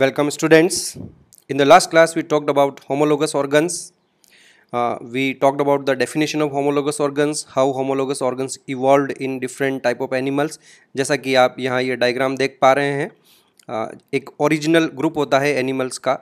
Welcome students. In the last class we talked about homologous organs. Uh, we talked about the definition of homologous organs, how homologous organs evolved in different type of animals. jaisa ki aap yahan ye diagram dekh pa rahe hain uh, एक original group होता है animals का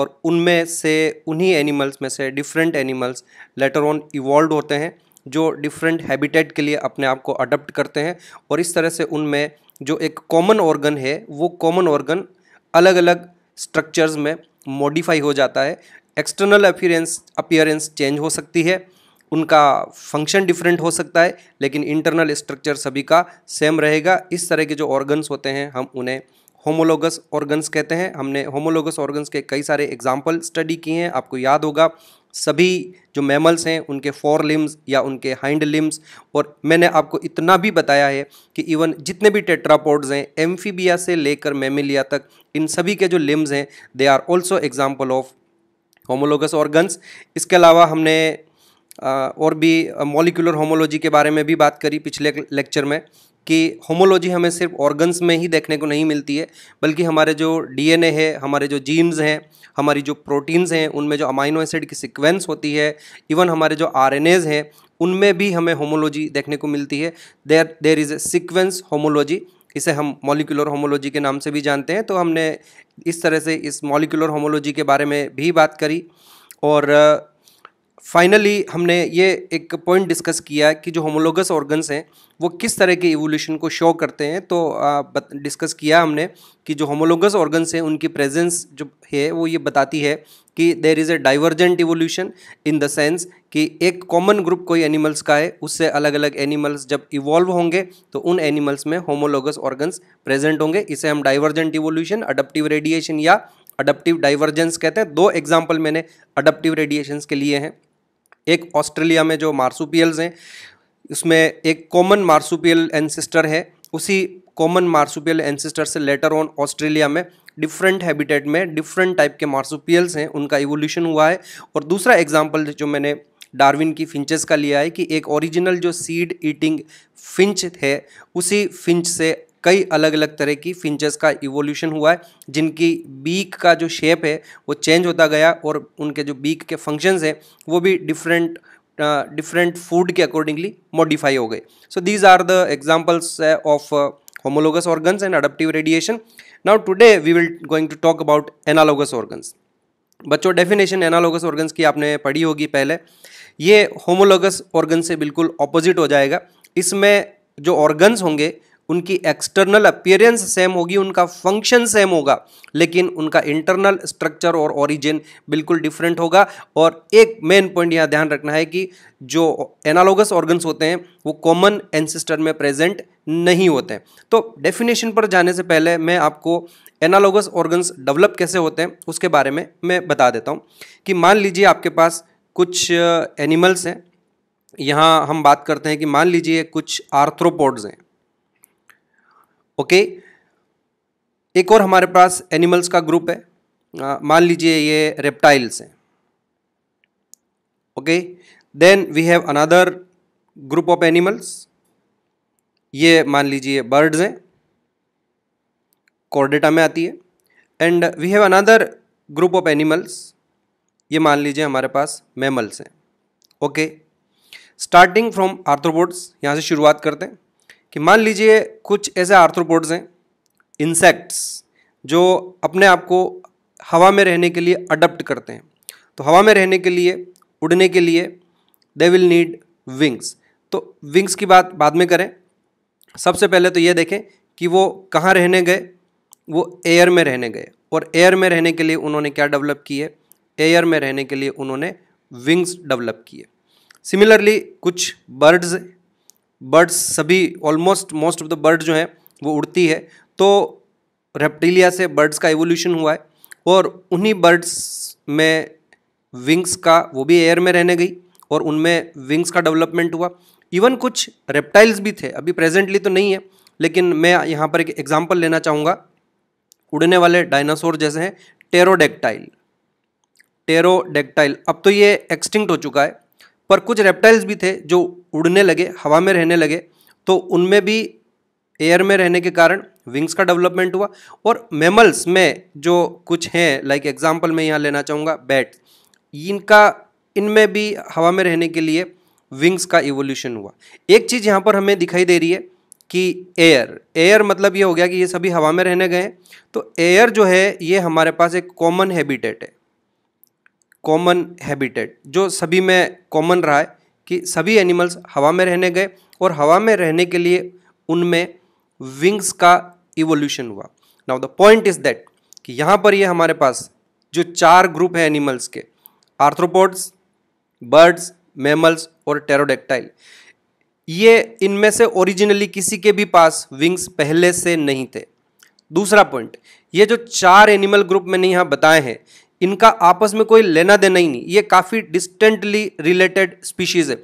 और उनमें से उन्हीं animals में से different animals later on evolve होते हैं जो डिफरेंट हैबिटेट के लिए अपने आप को अडप्ट करते हैं और इस तरह से उनमें जो एक कॉमन ऑर्गन है वो कॉमन ऑर्गन organ अलग अलग स्ट्रक्चर्स में मॉडिफाई हो जाता है एक्सटर्नल अपियरेंस अपीयरेंस चेंज हो सकती है उनका फंक्शन डिफरेंट हो सकता है लेकिन इंटरनल स्ट्रक्चर सभी का सेम रहेगा इस तरह के जो ऑर्गन्स होते हैं हम उन्हें होमोलोगस ऑर्गन्स कहते हैं हमने होमोलोगस ऑर्गन्स के कई सारे एग्जाम्पल स्टडी किए हैं आपको याद होगा सभी जो मैमल्स हैं उनके फोर लिम्स या उनके हाइंड लिम्स और मैंने आपको इतना भी बताया है कि इवन जितने भी टेट्रापोड्स हैं एम्फीबिया से लेकर मेमिलिया तक इन सभी के जो लिम्स हैं they are also example of homologous organs इसके अलावा हमने और भी मोलिकुलर होमोलॉजी के बारे में भी बात करी पिछले लेक्चर में कि होमोलॉजी हमें सिर्फ ऑर्गन्स में ही देखने को नहीं मिलती है बल्कि हमारे जो डीएनए है हमारे जो जीन्स हैं हमारी जो प्रोटीन्स हैं उनमें जो अमाइनो एसिड की सीक्वेंस होती है इवन हमारे जो आर हैं उनमें भी हमें होमोलॉजी देखने को मिलती है there there is a sequence homology इसे हम मॉलिकुलर होमोलॉजी के नाम से भी जानते हैं तो हमने इस तरह से इस मॉलिकुलर होमोलॉजी के बारे में भी बात करी और फाइनली हमने ये एक पॉइंट डिस्कस किया कि जो होमोलोगस ऑर्गन्स हैं वो किस तरह के इवोल्यूशन को शो करते हैं तो डिस्कस किया हमने कि जो होमोलोगस ऑर्गन्स हैं उनकी प्रेजेंस जो है वो ये बताती है कि there is a divergent evolution in the sense कि एक कॉमन ग्रुप कोई एनिमल्स का है उससे अलग अलग एनिमल्स जब इवॉल्व होंगे तो उन एनिमल्स में होमोलोगस ऑर्गन्स प्रेजेंट होंगे इसे हम डाइवर्जेंट इवोल्यूशन अडप्टिव रेडिएशन या अडप्टिव डाइवर्जेंस कहते हैं दो एग्जाम्पल मैंने अडप्टिव रेडिएशन के लिए हैं एक ऑस्ट्रेलिया में जो मार्सुपियल्स हैं उसमें एक कॉमन मार्सुपियल एंसिस्टर है उसी कॉमन मार्सुपियल एंसिस्टर से लेटर ऑन ऑस्ट्रेलिया में डिफरेंट हैबिटेट में डिफरेंट टाइप के मार्सुपियल्स हैं उनका इवोल्यूशन हुआ है और दूसरा एग्जाम्पल जो मैंने डार्विन की फिंचेस का लिया है कि एक ओरिजिनल जो सीड ईटिंग फिंच है उसी फिंच से कई अलग अलग तरह की फिंचर्स का इवोल्यूशन हुआ है जिनकी बीक का जो शेप है वो चेंज होता गया और उनके जो बीक के फंक्शंस हैं वो भी डिफरेंट डिफरेंट फूड के अकॉर्डिंगली मॉडिफाई हो गए so these are the examples of homologous organs and adaptive radiation now today we will going to talk about analogous organs बच्चों डेफिनेशन एनालोगस ऑर्गन्स की आपने पढ़ी होगी पहले ये होमोलोगस ऑर्गन से बिल्कुल ऑपोजिट हो जाएगा इसमें जो ऑर्गन्स होंगे उनकी एक्सटर्नल अपियरेंस सेम होगी उनका फंक्शन सेम होगा लेकिन उनका इंटरनल स्ट्रक्चर और ओरिजिन बिल्कुल डिफरेंट होगा और एक मेन पॉइंट यहाँ ध्यान रखना है कि जो एनालोगस ऑर्गन्स होते हैं वो कॉमन एंसिस्टर में प्रेजेंट नहीं होते हैं तो डेफिनेशन पर जाने से पहले मैं आपको एनालोगस ऑर्गन्स डेवलप कैसे होते हैं उसके बारे में मैं बता देता हूँ कि मान लीजिए आपके पास कुछ एनिमल्स uh, हैं यहाँ हम बात करते हैं कि मान लीजिए कुछ आर्थ्रोपोड्स हैं ओके एक और हमारे पास एनिमल्स का ग्रुप है मान लीजिए ये रेप्टाइल्स हैं okay then we have another group of animals ये मान लीजिए बर्ड्स हैं कॉर्डेटा में आती है and we have another group of animals ये मान लीजिए हमारे पास मेमल्स हैं ओके स्टार्टिंग फ्रॉम आर्थ्रोपोड्स यहाँ से शुरुआत करते हैं कि मान लीजिए कुछ ऐसे आर्थ्रोपोड्स हैं इंसेक्ट्स जो अपने आप को हवा में रहने के लिए अडप्ट करते हैं तो हवा में रहने के लिए उड़ने के लिए दे विल नीड विंग्स तो विंग्स की बात बाद में करें सबसे पहले तो ये देखें कि वो कहाँ रहने गए वो एयर में रहने गए और एयर में रहने के लिए उन्होंने क्या डेवलप किए एयर में रहने के लिए उन्होंने विंग्स डेवलप किए सिमिलरली कुछ बर्ड्स बर्ड्स सभी almost most of the bird जो हैं वो उड़ती है तो रेप्टिलिया से बर्ड्स का एवोल्यूशन हुआ है और उन्हीं बर्ड्स में विंग्स का वो भी एयर में रहने गई और उनमें विंग्स का डेवलपमेंट हुआ इवन कुछ रेप्टाइल्स भी थे अभी प्रेजेंटली तो नहीं है लेकिन मैं यहाँ पर एक एग्जाम्पल लेना चाहूँगा उड़ने वाले डायनासोर जैसे हैं टेरोडेक्टाइल टेरोडेक्टाइल अब तो ये एक्सटिंक्ट हो चुका है पर कुछ रेप्टाइल्स भी थे जो उड़ने लगे हवा में रहने लगे तो उनमें भी एयर में रहने के कारण विंग्स का डेवलपमेंट हुआ और मेमल्स में जो कुछ हैं लाइक एग्जाम्पल मैं यहाँ लेना चाहूँगा बैट इनका इनमें भी हवा में रहने के लिए विंग्स का इवोल्यूशन हुआ एक चीज़ यहाँ पर हमें दिखाई दे रही है कि एयर एयर मतलब ये हो गया कि ये सभी हवा में रहने गए तो एयर जो है ये हमारे पास एक कॉमन हैबिटेट है कॉमन हैबिटेट जो सभी में कॉमन रहा है कि सभी एनिमल्स हवा में रहने गए और हवा में रहने के लिए उनमें विंग्स का इवोल्यूशन हुआ now the point is that कि यहाँ पर ये हमारे पास जो चार ग्रुप है एनिमल्स के आर्थ्रोपोड्स बर्ड्स मेमल्स और टेरोडेक्टाइल ये इनमें से ओरिजिनली किसी के भी पास विंग्स पहले से नहीं थे दूसरा पॉइंट ये जो चार एनिमल ग्रुप मैंने यहाँ बताए हैं इनका आपस में कोई लेना देना ही नहीं ये काफ़ी डिस्टेंटली रिलेटेड स्पीशीज़ है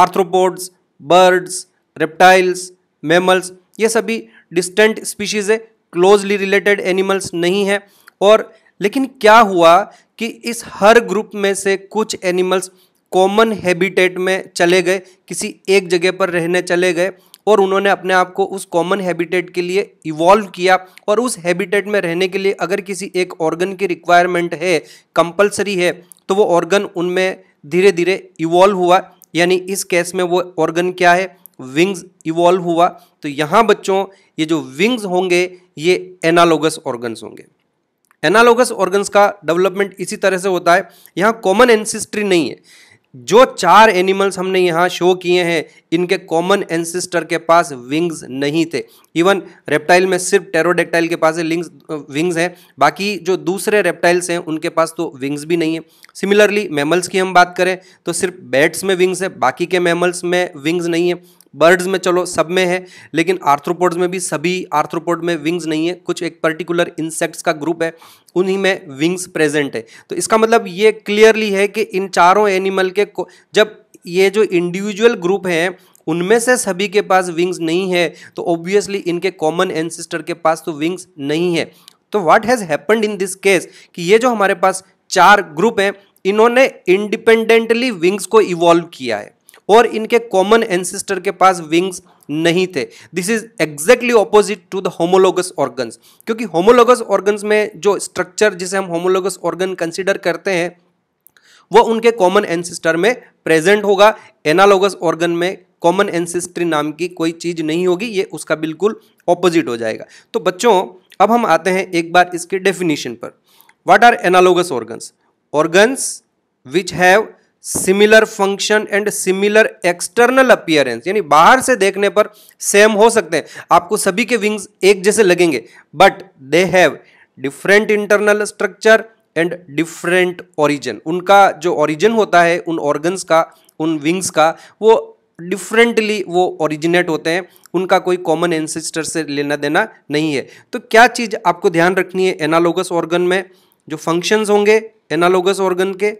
आर्थ्रोपोड्स बर्ड्स रेप्टाइल्स मेमल्स ये सभी डिस्टेंट स्पीशीज़ है क्लोजली रिलेटेड एनिमल्स नहीं है और लेकिन क्या हुआ कि इस हर ग्रुप में से कुछ एनिमल्स कॉमन हैबिटेट में चले गए किसी एक जगह पर रहने चले गए और उन्होंने अपने आप को उस कॉमन हैबिटेट के लिए इवॉल्व किया और उस हैबिटेट में रहने के लिए अगर किसी एक ऑर्गन की रिक्वायरमेंट है कंपलसरी है तो वो ऑर्गन उनमें धीरे धीरे इवॉल्व हुआ यानी इस केस में वो ऑर्गन क्या है विंग्स इवॉल्व हुआ तो यहाँ बच्चों ये जो विंग्स होंगे ये एनालोगस ऑर्गन्स होंगे एनालोगस ऑर्गन्स का डेवलपमेंट इसी तरह से होता है यहाँ कॉमन एंसिस्ट्री नहीं है जो चार एनिमल्स हमने यहाँ शो किए हैं इनके कॉमन एंसिस्टर के पास विंग्स नहीं थे इवन रेप्टाइल में सिर्फ टेरोडेक्टाइल के पास लिंग्स विंग्स हैं बाकी जो दूसरे रेप्टाइल्स हैं उनके पास तो विंग्स भी नहीं है सिमिलरली मैमल्स की हम बात करें तो सिर्फ बैट्स में विंग्स है बाकी के मैमल्स में विंग्स नहीं है बर्ड्स में चलो सब में है लेकिन आर्थ्रोपोड्स में भी सभी आर्थ्रोपोड में विंग्स नहीं है कुछ एक पर्टिकुलर इंसेक्ट्स का ग्रुप है उन्हीं में विंग्स प्रेजेंट है तो इसका मतलब ये क्लियरली है कि इन चारों एनिमल के जब ये जो इंडिविजुअल ग्रुप हैं उनमें से सभी के पास विंग्स नहीं है तो ऑब्वियसली इनके कॉमन एनसिस्टर के पास तो विंग्स नहीं है तो what has happened in this case कि ये जो हमारे पास चार ग्रुप हैं इन्होंने इंडिपेंडेंटली विंग्स को इवॉल्व किया है और इनके कॉमन एंसिस्टर के पास विंग्स नहीं थे this is exactly opposite to the homologous organs क्योंकि होमोलोगस ऑर्गन्स में जो स्ट्रक्चर जिसे हम होमोलोगस ऑर्गन कंसिडर करते हैं वो उनके कॉमन एंसिस्टर में प्रेजेंट होगा एनालोगस ऑर्गन में कॉमन एंसिस्ट्री नाम की कोई चीज़ नहीं होगी ये उसका बिल्कुल ऑपोजिट हो जाएगा तो बच्चों अब हम आते हैं एक बार इसके डेफिनेशन पर what are analogous organs organs which have similar function and similar external appearance यानी बाहर से देखने पर सेम हो सकते हैं आपको सभी के विंग्स एक जैसे लगेंगे but they have different internal structure and different origin उनका जो ओरिजिन होता है उन ऑर्गन्स का उन विंग्स का वो डिफरेंटली वो ओरिजिनेट होते हैं उनका कोई कॉमन एंसेस्टर से लेना देना नहीं है तो क्या चीज़ आपको ध्यान रखनी है एनालोगस ऑर्गन में जो फंक्शंस होंगे एनालोगस ऑर्गन के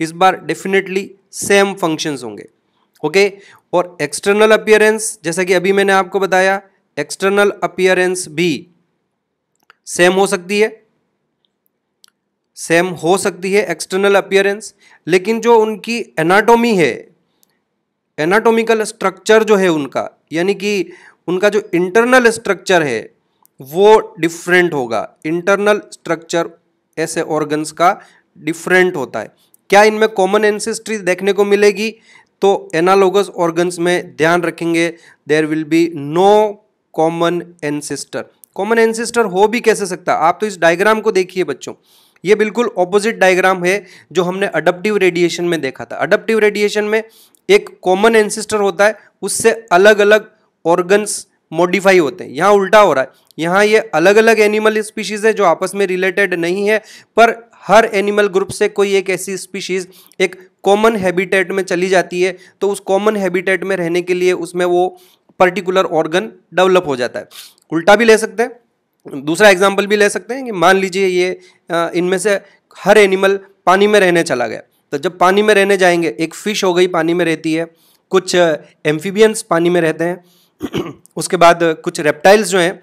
इस बार डेफिनेटली सेम फंक्शंस होंगे ओके okay? और एक्सटर्नल अपियरेंस जैसा कि अभी मैंने आपको बताया एक्सटर्नल अपियरेंस भी सेम हो सकती है सेम हो सकती है एक्सटर्नल अपियरेंस लेकिन जो उनकी एनाटोमी है एनाटोमिकल स्ट्रक्चर जो है उनका यानी कि उनका जो इंटरनल स्ट्रक्चर है वो डिफरेंट होगा इंटरनल स्ट्रक्चर ऐसे ऑर्गन्स का डिफरेंट होता है क्या इनमें कॉमन एंसेस्ट्री देखने को मिलेगी तो एनालोगस ऑर्गन्स में ध्यान रखेंगे there will be no common ancestor common ancestor हो भी कैसे सकता आप तो इस डायग्राम को देखिए बच्चों ये बिल्कुल ऑपोजिट डायग्राम है जो हमने अडप्टिव रेडिएशन में देखा था अडप्टिव रेडिएशन में एक कॉमन एनसिस्टर होता है उससे अलग अलग ऑर्गन्स मॉडिफाई होते हैं यहाँ उल्टा हो रहा है यहाँ ये अलग अलग एनिमल स्पीशीज़ है जो आपस में रिलेटेड नहीं है पर हर एनिमल ग्रुप से कोई एक ऐसी स्पीशीज़ एक कॉमन हैबिटेट में चली जाती है तो उस कॉमन हैबिटेट में रहने के लिए उसमें वो पर्टिकुलर ऑर्गन डेवलप हो जाता है उल्टा भी ले सकते हैं दूसरा एग्जाम्पल भी ले सकते हैं कि मान लीजिए ये इनमें से हर एनिमल पानी में रहने चला गया तो जब पानी में रहने जाएंगे एक फ़िश हो गई पानी में रहती है कुछ एम्फीबियंस पानी में रहते हैं उसके बाद कुछ रेप्टाइल्स जो हैं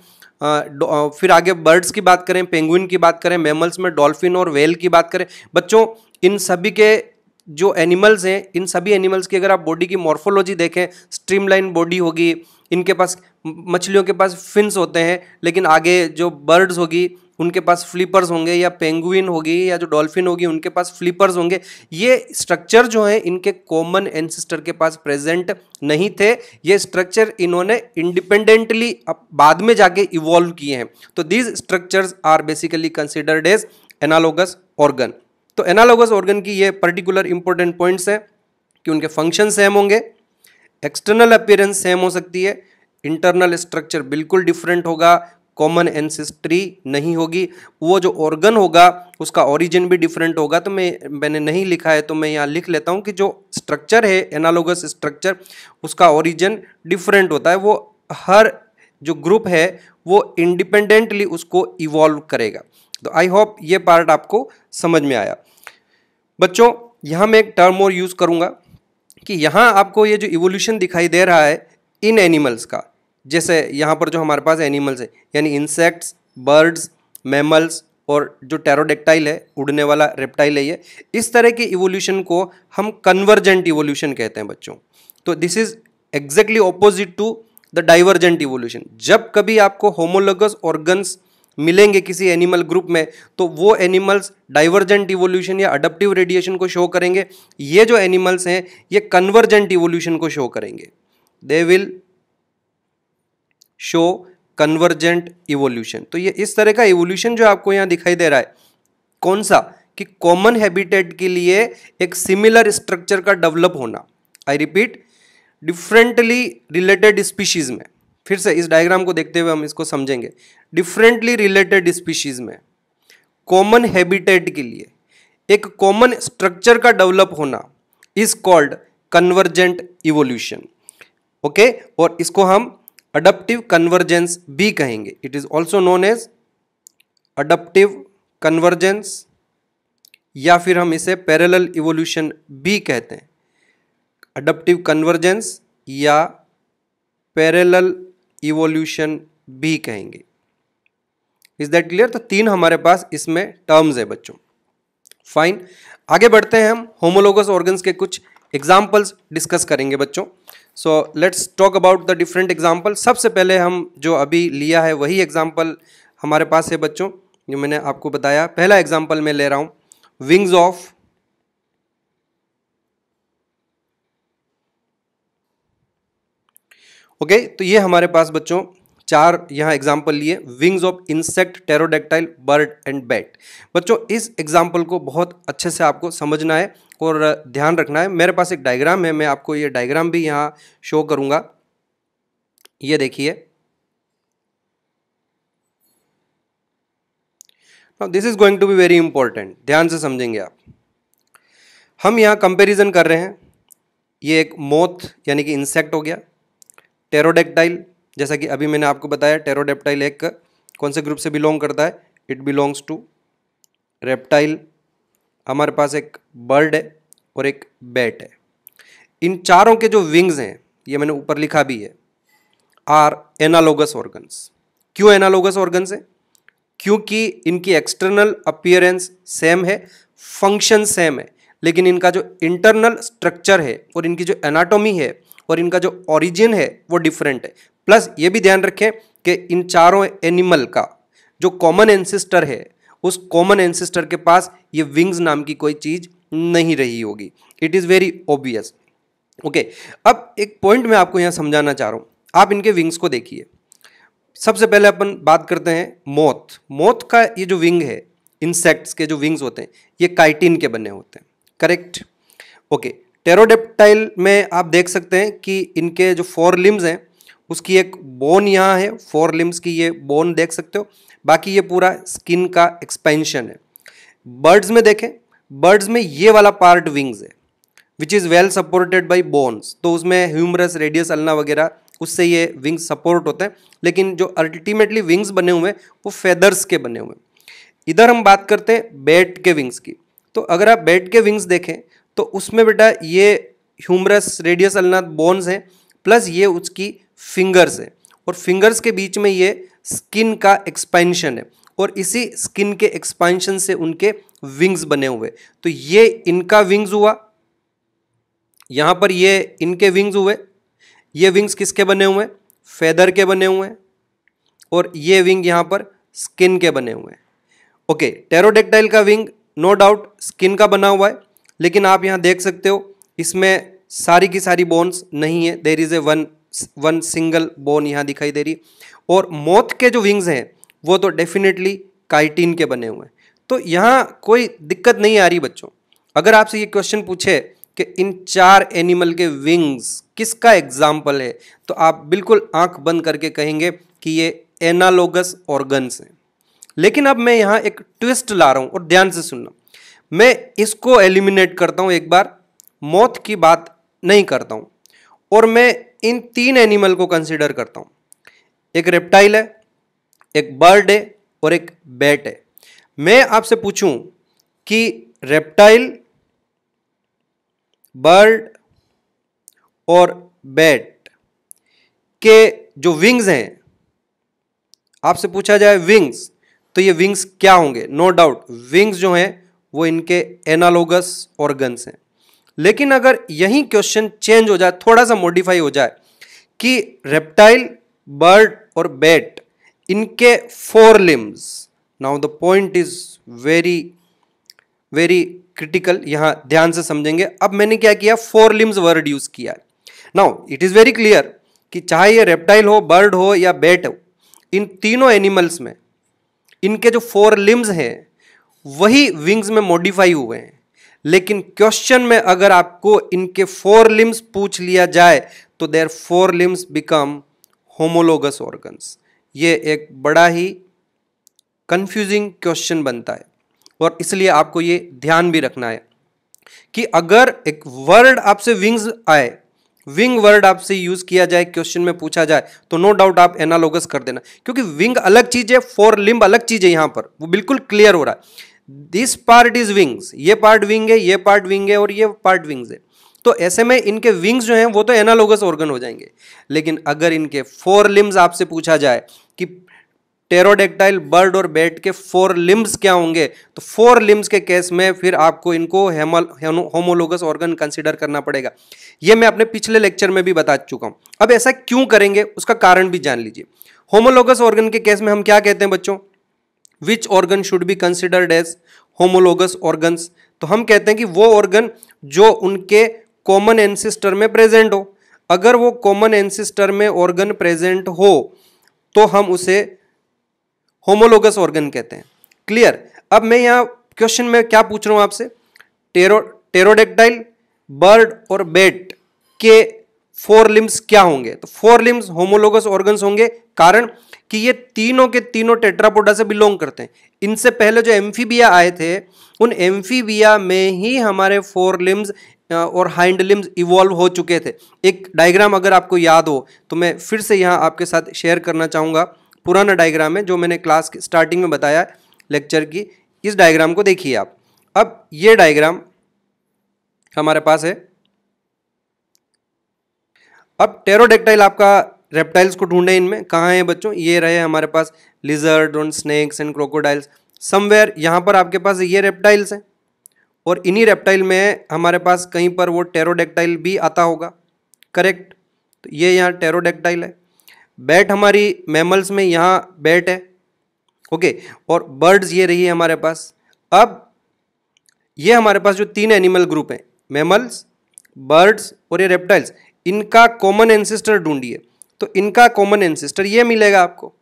फिर आगे बर्ड्स की बात करें पेंगुइन की बात करें मेमल्स में डॉल्फिन और वेल की बात करें बच्चों इन सभी के जो एनिमल्स हैं इन सभी एनिमल्स की अगर आप बॉडी की मॉर्फोलॉजी देखें स्ट्रीमलाइन बॉडी होगी इनके पास मछलियों के पास फिन्स होते हैं लेकिन आगे जो बर्ड्स होगी उनके पास फ्लिपर्स होंगे या पेंगुइन होगी या जो डॉल्फिन होगी उनके पास फ्लिपर्स होंगे ये स्ट्रक्चर जो है इनके कॉमन एंसिस्टर के पास प्रेजेंट नहीं थे ये स्ट्रक्चर इन्होंने इंडिपेंडेंटली बाद में जाके इवॉल्व किए हैं तो these structures are basically considered as analogous organ तो एनालोगस ऑर्गन की ये पर्टिकुलर इंपॉर्टेंट पॉइंट्स हैं कि उनके फंक्शन सेम होंगे एक्सटर्नल अपियरेंस सेम हो सकती है इंटरनल स्ट्रक्चर बिल्कुल डिफरेंट होगा कॉमन एनसेस्ट्री नहीं होगी वो जो ऑर्गन होगा उसका ओरिजिन भी डिफरेंट होगा तो मैं मैंने नहीं लिखा है तो मैं यहाँ लिख लेता हूँ कि जो स्ट्रक्चर है एनालोगस स्ट्रक्चर उसका ओरिजिन डिफरेंट होता है वो हर जो ग्रुप है वो इंडिपेंडेंटली उसको इवॉल्व करेगा तो आई होप ये पार्ट आपको समझ में आया बच्चों यहाँ मैं एक टर्म और यूज़ करूँगा कि यहाँ आपको ये जो इवोल्यूशन दिखाई दे रहा है इन एनिमल्स का जैसे यहाँ पर जो हमारे पास एनिमल्स है यानी इंसेक्ट्स बर्ड्स मैमल्स और जो टेरोडेक्टाइल है उड़ने वाला रेप्टाइल है ये इस तरह के इवोल्यूशन को हम कन्वर्जेंट इवोल्यूशन कहते हैं बच्चों तो this is exactly opposite to the divergent evolution जब कभी आपको होमोलोगस ऑर्गन्स मिलेंगे किसी एनिमल ग्रुप में तो वो एनिमल्स डाइवर्जेंट इवोल्यूशन या अडप्टिव रेडिएशन को शो करेंगे ये जो एनिमल्स हैं ये कन्वर्जेंट इवोल्यूशन को शो करेंगे they will show convergent evolution तो ये इस तरह का इवोल्यूशन जो आपको यहाँ दिखाई दे रहा है कौन सा कि कॉमन हैबिटेट के लिए एक सिमिलर स्ट्रक्चर का डेवलप होना I repeat differently related species में फिर से इस डायग्राम को देखते हुए हम इसको समझेंगे डिफरेंटली रिलेटेड स्पीशीज़ में कॉमन हैबिटेट के लिए एक कॉमन स्ट्रक्चर का डेवलप होना is called convergent evolution okay और इसको हम अडप्टिव कन्वर्जेंस भी कहेंगे it is also known as adaptive convergence या फिर हम इसे पैरेलल इवोल्यूशन भी कहते हैं अडप्टिव कन्वर्जेंस या पैरेलल इवोल्यूशन भी कहेंगे इज दैट क्लियर तो तीन हमारे पास इसमें टर्म्स है बच्चों फाइन आगे बढ़ते हैं हम होमोलोगस ऑर्गन्स के कुछ एग्जाम्पल्स डिस्कस करेंगे बच्चों so let's talk about the different example सबसे पहले हम जो अभी लिया है वही एग्जाम्पल हमारे पास है बच्चों जो मैंने आपको बताया पहला एग्जाम्पल मैं ले रहा हूँ विंग्स ऑफ ओके तो ये हमारे पास बच्चों चार यहाँ एग्जाम्पल लिए wings of insect pterodactyl bird and bat बच्चों इस एग्जाम्पल को बहुत अच्छे से आपको समझना है और ध्यान रखना है मेरे पास एक डायग्राम है मैं आपको ये डायग्राम भी यहाँ शो करूँगा ये देखिए this is going to be very important ध्यान से समझेंगे आप हम यहाँ कंपेरिजन कर रहे हैं ये एक मौत यानी कि इंसेक्ट हो गया टेरोडेक्टाइल जैसा कि अभी मैंने आपको बताया टेरोडेप्टाइल एक कौन से ग्रुप से बिलोंग करता है इट बिलोंग्स टू रेप्टाइल हमारे पास एक बर्ड है और एक बैट है इन चारों के जो विंग्स हैं ये मैंने ऊपर लिखा भी है आर एनालोगस ऑर्गन्स क्यों एनालोगस ऑर्गन्स हैं क्योंकि इनकी एक्सटर्नल अपियरेंस सेम है फंक्शन सेम है लेकिन इनका जो इंटरनल स्ट्रक्चर है और इनकी जो एनाटॉमी है और इनका जो ओरिजिन है वो डिफरेंट है प्लस ये भी ध्यान रखें कि इन चारों एनिमल का जो कॉमन एंसिस्टर है उस कॉमन एंसेस्टर के पास ये विंग्स नाम की कोई चीज़ नहीं रही होगी it is very obvious okay अब एक पॉइंट मैं आपको यहाँ समझाना चाह रहा हूँ आप इनके विंग्स को देखिए सबसे पहले अपन बात करते हैं मौत मौत का ये जो विंग है इंसेक्ट्स के जो विंग्स होते हैं ये काइटिन के बने होते हैं करेक्ट ओके टेरोडेप्टाइल में आप देख सकते हैं कि इनके जो फोर लिम्स हैं उसकी एक बोन यहाँ है फोर लिम्स की ये बोन देख सकते हो बाकी ये पूरा स्किन का एक्सपेंशन है बर्ड्स में देखें बर्ड्स में ये वाला पार्ट विंग्स है which is well supported by bones तो उसमें ह्यूमरस रेडियस अलना वगैरह उससे ये विंग्स सपोर्ट होते हैं लेकिन जो अल्टीमेटली विंग्स बने हुए हैं वो फेदर्स के बने हुए हैं इधर हम बात करते हैं बैट के विंग्स की तो अगर आप बैट के विंग्स देखें तो उसमें बेटा ये ह्यूमरस रेडियस अलना बोन्स हैं प्लस ये उसकी फिंगर्स है और फिंगर्स के बीच में ये स्किन का एक्सपेंशन है और इसी स्किन के एक्सपेंशन से उनके विंग्स बने हुए तो ये इनका विंग्स हुआ यहां पर ये इनके विंग्स हुए ये विंग्स किसके बने हुए फेदर के बने हुए और ये विंग यहां पर स्किन के बने हुए हैं ओके टेरोडेक्टाइल का विंग नो डाउट स्किन का बना हुआ है लेकिन आप यहां देख सकते हो इसमें सारी की सारी बोन्स नहीं है there is a one one single bone यहां दिखाई दे रही और मौत के जो विंग्स हैं वो तो डेफिनेटली काइटिन के बने हुए हैं तो यहाँ कोई दिक्कत नहीं आ रही बच्चों अगर आपसे ये क्वेश्चन पूछे कि इन चार एनिमल के विंग्स किसका एग्जाम्पल है तो आप बिल्कुल आंख बंद करके कहेंगे कि ये एनालोगस ऑर्गन्स हैं लेकिन अब मैं यहाँ एक ट्विस्ट ला रहा हूँ और ध्यान से सुनना मैं इसको एलिमिनेट करता हूँ एक बार मौत की बात नहीं करता हूँ और मैं इन तीन एनिमल को कंसिडर करता हूँ एक रेप्टाइल है एक बर्ड है और एक बैट है मैं आपसे पूछूं कि रेप्टाइल बर्ड और बैट के जो विंग्स हैं आपसे पूछा जाए विंग्स तो ये विंग्स क्या होंगे नो डाउट विंग्स जो हैं वो इनके एनालोगस ऑर्गन्स हैं लेकिन अगर यही क्वेश्चन चेंज हो जाए थोड़ा सा मॉडिफाई हो जाए कि रेप्टाइल बर्ड और बैट इनके forelimbs now the point is very very critical यहां ध्यान से समझेंगे अब मैंने क्या किया फोर लिम्स वर्ड यूज किया now it is very clear कि चाहे ये रेप्टाइल हो बर्ड हो या बैट हो इन तीनों एनिमल्स में इनके जो फोर लिम्स हैं वही विंग्स में मॉडिफाई हुए हैं लेकिन क्वेश्चन में अगर आपको इनके फोर लिम्स पूछ लिया जाए तो there forelimbs become homologous organs ये एक बड़ा ही कन्फ्यूजिंग क्वेश्चन बनता है और इसलिए आपको ये ध्यान भी रखना है कि अगर एक वर्ड आपसे विंग्स आए विंग वर्ड आपसे यूज किया जाए क्वेश्चन में पूछा जाए तो नो डाउट आप एनालोगस कर देना क्योंकि विंग अलग चीज है फोर लिम्ब अलग चीज है यहां पर वो बिल्कुल क्लियर हो रहा है दिस पार्ट इज विंग्स ये पार्ट विंग है ये पार्ट विंग है और ये पार्ट विंग्स है तो ऐसे में इनके विंग्स जो हैं वो तो एनालोगस ऑर्गन हो जाएंगे लेकिन अगर इनके फोर लिम्स आपसे पूछा जाए कि टेरोडेक्टाइल बर्ड और बैट के फोर लिम्स क्या होंगे तो फोर लिम्स के केस में फिर आपको इनको हेमल होमोलोगस ऑर्गन कंसिडर करना पड़ेगा ये मैं अपने पिछले लेक्चर में भी बता चुका हूँ अब ऐसा क्यों करेंगे उसका कारण भी जान लीजिए होमोलोगस ऑर्गन के केस में हम क्या कहते हैं बच्चों which organ should be considered as homologous organs तो हम कहते हैं कि वो ऑर्गन जो उनके कॉमन एंसिस्टर में प्रेजेंट हो अगर वो कॉमन एंसिस्टर में ऑर्गन प्रेजेंट हो तो हम उसे होमोलोगस ऑर्गन कहते हैं क्लियर अब मैं यहां क्वेश्चन में क्या पूछ रहा हूं आपसे टेरो टेरोडेक्टाइल बर्ड और बेट के फोर लिम्स क्या होंगे तो फोर लिम्स होमोलोगस ऑर्गन होंगे कारण कि ये तीनों के तीनों टेट्रापोडा से बिलोंग करते हैं इनसे पहले जो एम्फीबिया आए थे उन एम्फीबिया में ही हमारे फोर लिम्स और हाइंड लिम्स इवॉल्व हो चुके थे एक डायग्राम अगर आपको याद हो तो मैं फिर से यहाँ आपके साथ शेयर करना चाहूँगा पुराना डायग्राम है जो मैंने क्लास के स्टार्टिंग में बताया लेक्चर की इस डायग्राम को देखिए आप अब ये डायग्राम हमारे पास है अब टेरोडेक्टाइल आपका रेप्टाइल्स को ढूंढे इनमें कहाँ है बच्चों ये रहे हमारे पास लिजर्ड और स्नेक्स एंड क्रोकोडाइल्स समवेयर यहाँ पर आपके पास ये रेप्टाइल्स हैं और इन्हीं रेप्टाइल में हमारे पास कहीं पर वो टेरोडेक्टाइल भी आता होगा करेक्ट तो ये यहाँ टेरोडेक्टाइल है बैट हमारी मैमल्स में यहाँ बैट है ओके और बर्ड्स ये रही है हमारे पास अब ये हमारे पास जो तीन एनिमल ग्रुप हैं मैमल्स बर्ड्स और ये रेप्टाइल्स इनका कॉमन एंसिस्टर ढूंढिए तो इनका कॉमन एंसिस्टर ये मिलेगा आपको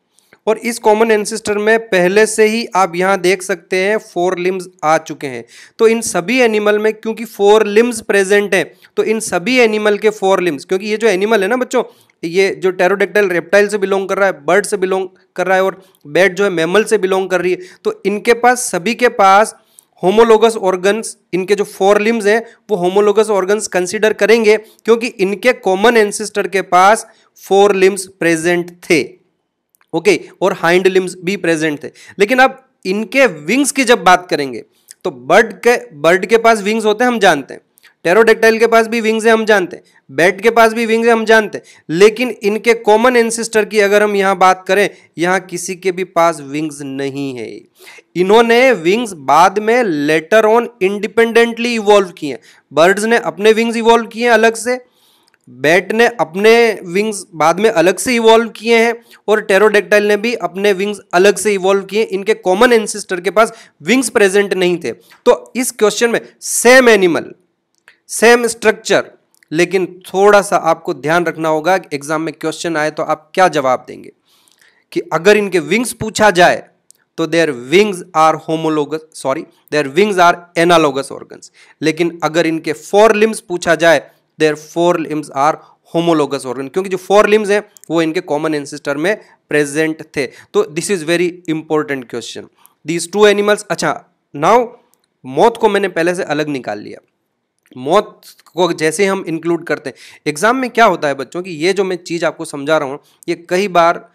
और इस कॉमन एंसिस्टर में पहले से ही आप यहाँ देख सकते हैं फोर लिम्स आ चुके हैं तो इन सभी एनिमल में क्योंकि फोर लिम्स प्रेजेंट हैं तो इन सभी एनिमल के फोर लिम्स क्योंकि ये जो एनिमल है ना बच्चों ये जो टेरोडेक्टाइल रेप्टाइल से बिलोंग कर रहा है बर्ड से बिलोंग कर रहा है और बैट जो है मेमल से बिलोंग कर रही है तो इनके पास सभी के पास होमोलोगस ऑर्गन्स इनके जो फोर लिम्स हैं वो होमोलोगस ऑर्गन्स कंसिडर करेंगे क्योंकि इनके कॉमन एंसिस्टर के पास फोर लिम्स प्रेजेंट थे ओके और हाइंड लिम्स भी प्रेजेंट थे लेकिन अब इनके विंग्स की जब बात करेंगे तो बर्ड के बर्ड के पास विंग्स होते हैं हम जानते हैं टेरोडेक्टाइल के पास भी विंग्स है हम जानते हैं बैट के पास भी विंग्स हैं हम जानते हैं लेकिन इनके कॉमन एंसिस्टर की अगर हम यहाँ बात करें यहाँ किसी के भी पास विंग्स नहीं है इन्होंने विंग्स बाद में लेटर ऑन इंडिपेंडेंटली इवॉल्व किए बर्ड्स ने अपने विंग्स इवॉल्व किए अलग से बैट ने अपने विंग्स बाद में अलग से इवॉल्व किए हैं और टेरोडेक्टाइल ने भी अपने विंग्स अलग से इवॉल्व किए इनके कॉमन एंसिस्टर के पास विंग्स प्रेजेंट नहीं थे तो इस क्वेश्चन में सेम एनिमल सेम स्ट्रक्चर लेकिन थोड़ा सा आपको ध्यान रखना होगा एग्जाम में क्वेश्चन आए तो आप क्या जवाब देंगे कि अगर इनके विंग्स पूछा जाए तो their wings are homologous sorry their wings are analogous organs लेकिन अगर इनके फोर लिम्स पूछा जाए their forelimbs are homologous organ क्योंकि जो फोर लिम्स हैं वो इनके कॉमन एंसिस्टर में प्रेजेंट थे तो this is very important question these two animals अच्छा नाउ मौत को मैंने पहले से अलग निकाल लिया मौत को जैसे हम इंक्लूड करते हैं एग्जाम में क्या होता है बच्चों कि ये जो मैं चीज़ आपको समझा रहा हूँ ये कई बार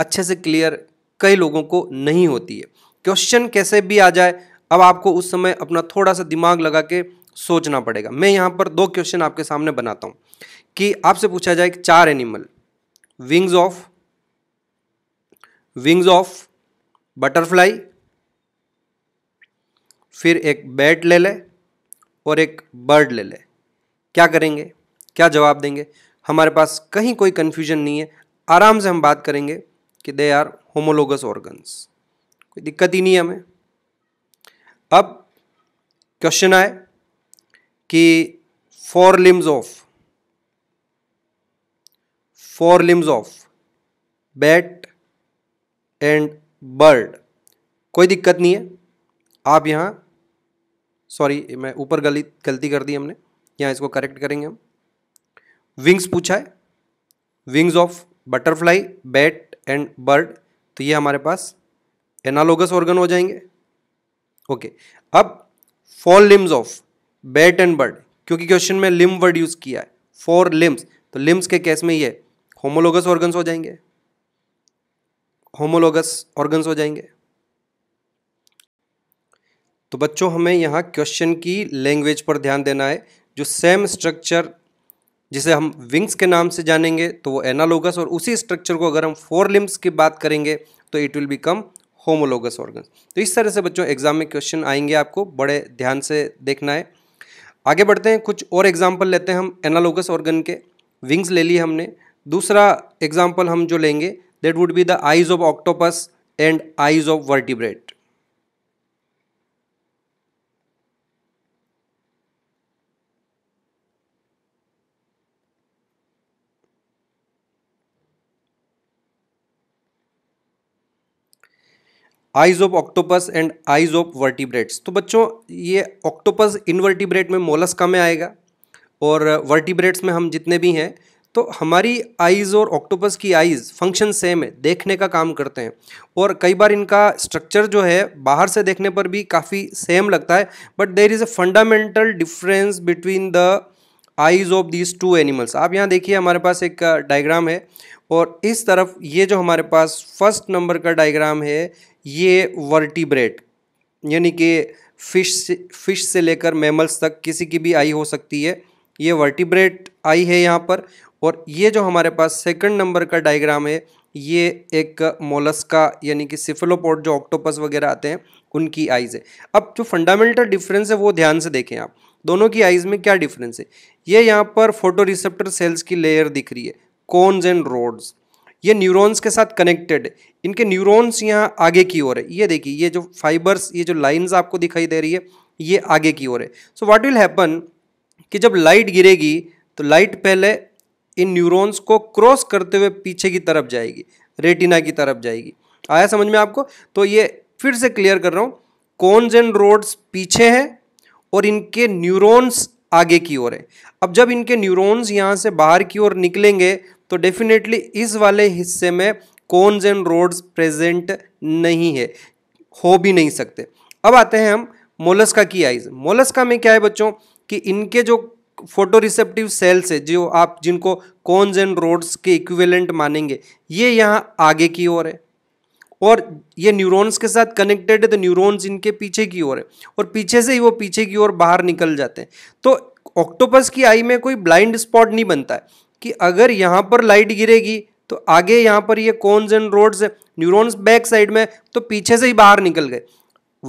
अच्छे से क्लियर कई लोगों को नहीं होती है क्वेश्चन कैसे भी आ जाए अब आपको उस समय अपना थोड़ा सा दिमाग लगा के सोचना पड़ेगा मैं यहाँ पर दो क्वेश्चन आपके सामने बनाता हूँ कि आपसे पूछा जाए कि चार animal wings of wings of butterfly फिर एक बैट ले ले और एक बर्ड ले ले क्या करेंगे क्या जवाब देंगे हमारे पास कहीं कोई कन्फ्यूजन नहीं है आराम से हम बात करेंगे कि दे आर होमोलोगस ऑर्गन्स कोई दिक्कत ही नहीं है हमें अब क्वेश्चन आए कि forelimbs of forelimbs of bat and bird कोई दिक्कत नहीं है आप यहाँ सॉरी मैं ऊपर गलत गलती कर दी हमने यहाँ इसको करेक्ट करेंगे हम विंग्स पूछा है wings of butterfly bat and bird तो ये हमारे पास एनालोगस ऑर्गन हो जाएंगे ओके okay. अब forelimbs of bat and bird क्योंकि क्वेश्चन में लिम वर्ड यूज किया है फॉर लिम्स तो लिम्स के केस में ये होमोलोगस ऑर्गन्स हो जाएंगे होमोलोगस ऑर्गन्स हो जाएंगे तो बच्चों हमें यहाँ क्वेश्चन की लैंग्वेज पर ध्यान देना है जो सेम स्ट्रक्चर जिसे हम विंग्स के नाम से जानेंगे तो वो एनालोगस और उसी स्ट्रक्चर को अगर हम फोर लिम्स की बात करेंगे तो it will become homologous organ तो इस तरह से बच्चों एग्जाम में क्वेश्चन आएंगे आपको बड़े ध्यान से देखना है आगे बढ़ते हैं कुछ और एग्जाम्पल लेते हैं हम एनालोगस ऑर्गन के विंग्स ले लिए हमने दूसरा एग्जाम्पल हम जो लेंगे that would be the eyes of octopus and eyes of vertebrate eyes of octopus and eyes of vertebrates तो बच्चों ये ऑक्टोपस इनवर्टिब्रेट में मोलस्का में आएगा और वर्टिब्रेट्स में हम जितने भी हैं तो हमारी आइज़ और ऑक्टोपस की आइज़ फंक्शन सेम है देखने का काम करते हैं और कई बार इनका स्ट्रक्चर जो है बाहर से देखने पर भी काफ़ी सेम लगता है but there is a fundamental difference between the eyes of these two animals आप यहाँ देखिए हमारे पास एक डायग्राम है और इस तरफ ये जो हमारे पास फर्स्ट नंबर का डायग्राम है ये वर्टिब्रेट यानी कि फिश से फिश से लेकर मेमल्स तक किसी की भी आई हो सकती है ये वर्टिब्रेट आई है यहाँ पर और ये जो हमारे पास सेकंड नंबर का डायग्राम है ये एक मोलस्का यानी कि सिफिलोपोड जो ऑक्टोपस वगैरह आते हैं उनकी आइज़ है अब जो फंडामेंटल डिफरेंस है वो ध्यान से देखें आप दोनों की आइज़ में क्या डिफरेंस है ये यहाँ पर फोटो रिसेप्टर सेल्स की लेयर दिख रही है कॉन्स एंड रोड्स ये न्यूरॉन्स के साथ कनेक्टेड इनके न्यूरॉन्स यहाँ आगे की ओर है ये देखिए ये जो फाइबर्स ये जो लाइंस आपको दिखाई दे रही है ये आगे की ओर है सो व्हाट विल हैपन कि जब लाइट गिरेगी तो लाइट पहले इन न्यूरॉन्स को क्रॉस करते हुए पीछे की तरफ जाएगी रेटिना की तरफ जाएगी आया समझ में आपको तो ये फिर से क्लियर कर रहा हूँ कॉन्स एंड रोड्स पीछे हैं और इनके न्यूरोन्स आगे की ओर है अब जब इनके न्यूरॉन्स यहाँ से बाहर की ओर निकलेंगे तो डेफिनेटली इस वाले हिस्से में कोन्स एंड रोड्स प्रेजेंट नहीं है हो भी नहीं सकते अब आते हैं हम मोलस्का की आइज मोलस्का में क्या है बच्चों कि इनके जो फोटो रिसेप्टिव सेल्स है जो आप जिनको कोन्स एंड रोड्स के इक्विवेलेंट मानेंगे ये यहाँ आगे की ओर है और ये न्यूरॉन्स के साथ कनेक्टेड है तो न्यूरॉन्स इनके पीछे की ओर है और पीछे से ही वो पीछे की ओर बाहर निकल जाते हैं तो ऑक्टोपस की आई में कोई ब्लाइंड स्पॉट नहीं बनता है कि अगर यहाँ पर लाइट गिरेगी तो आगे यहाँ पर ये कॉन्स एंड रोड्स है न्यूरोन्स बैक साइड में तो पीछे से ही बाहर निकल गए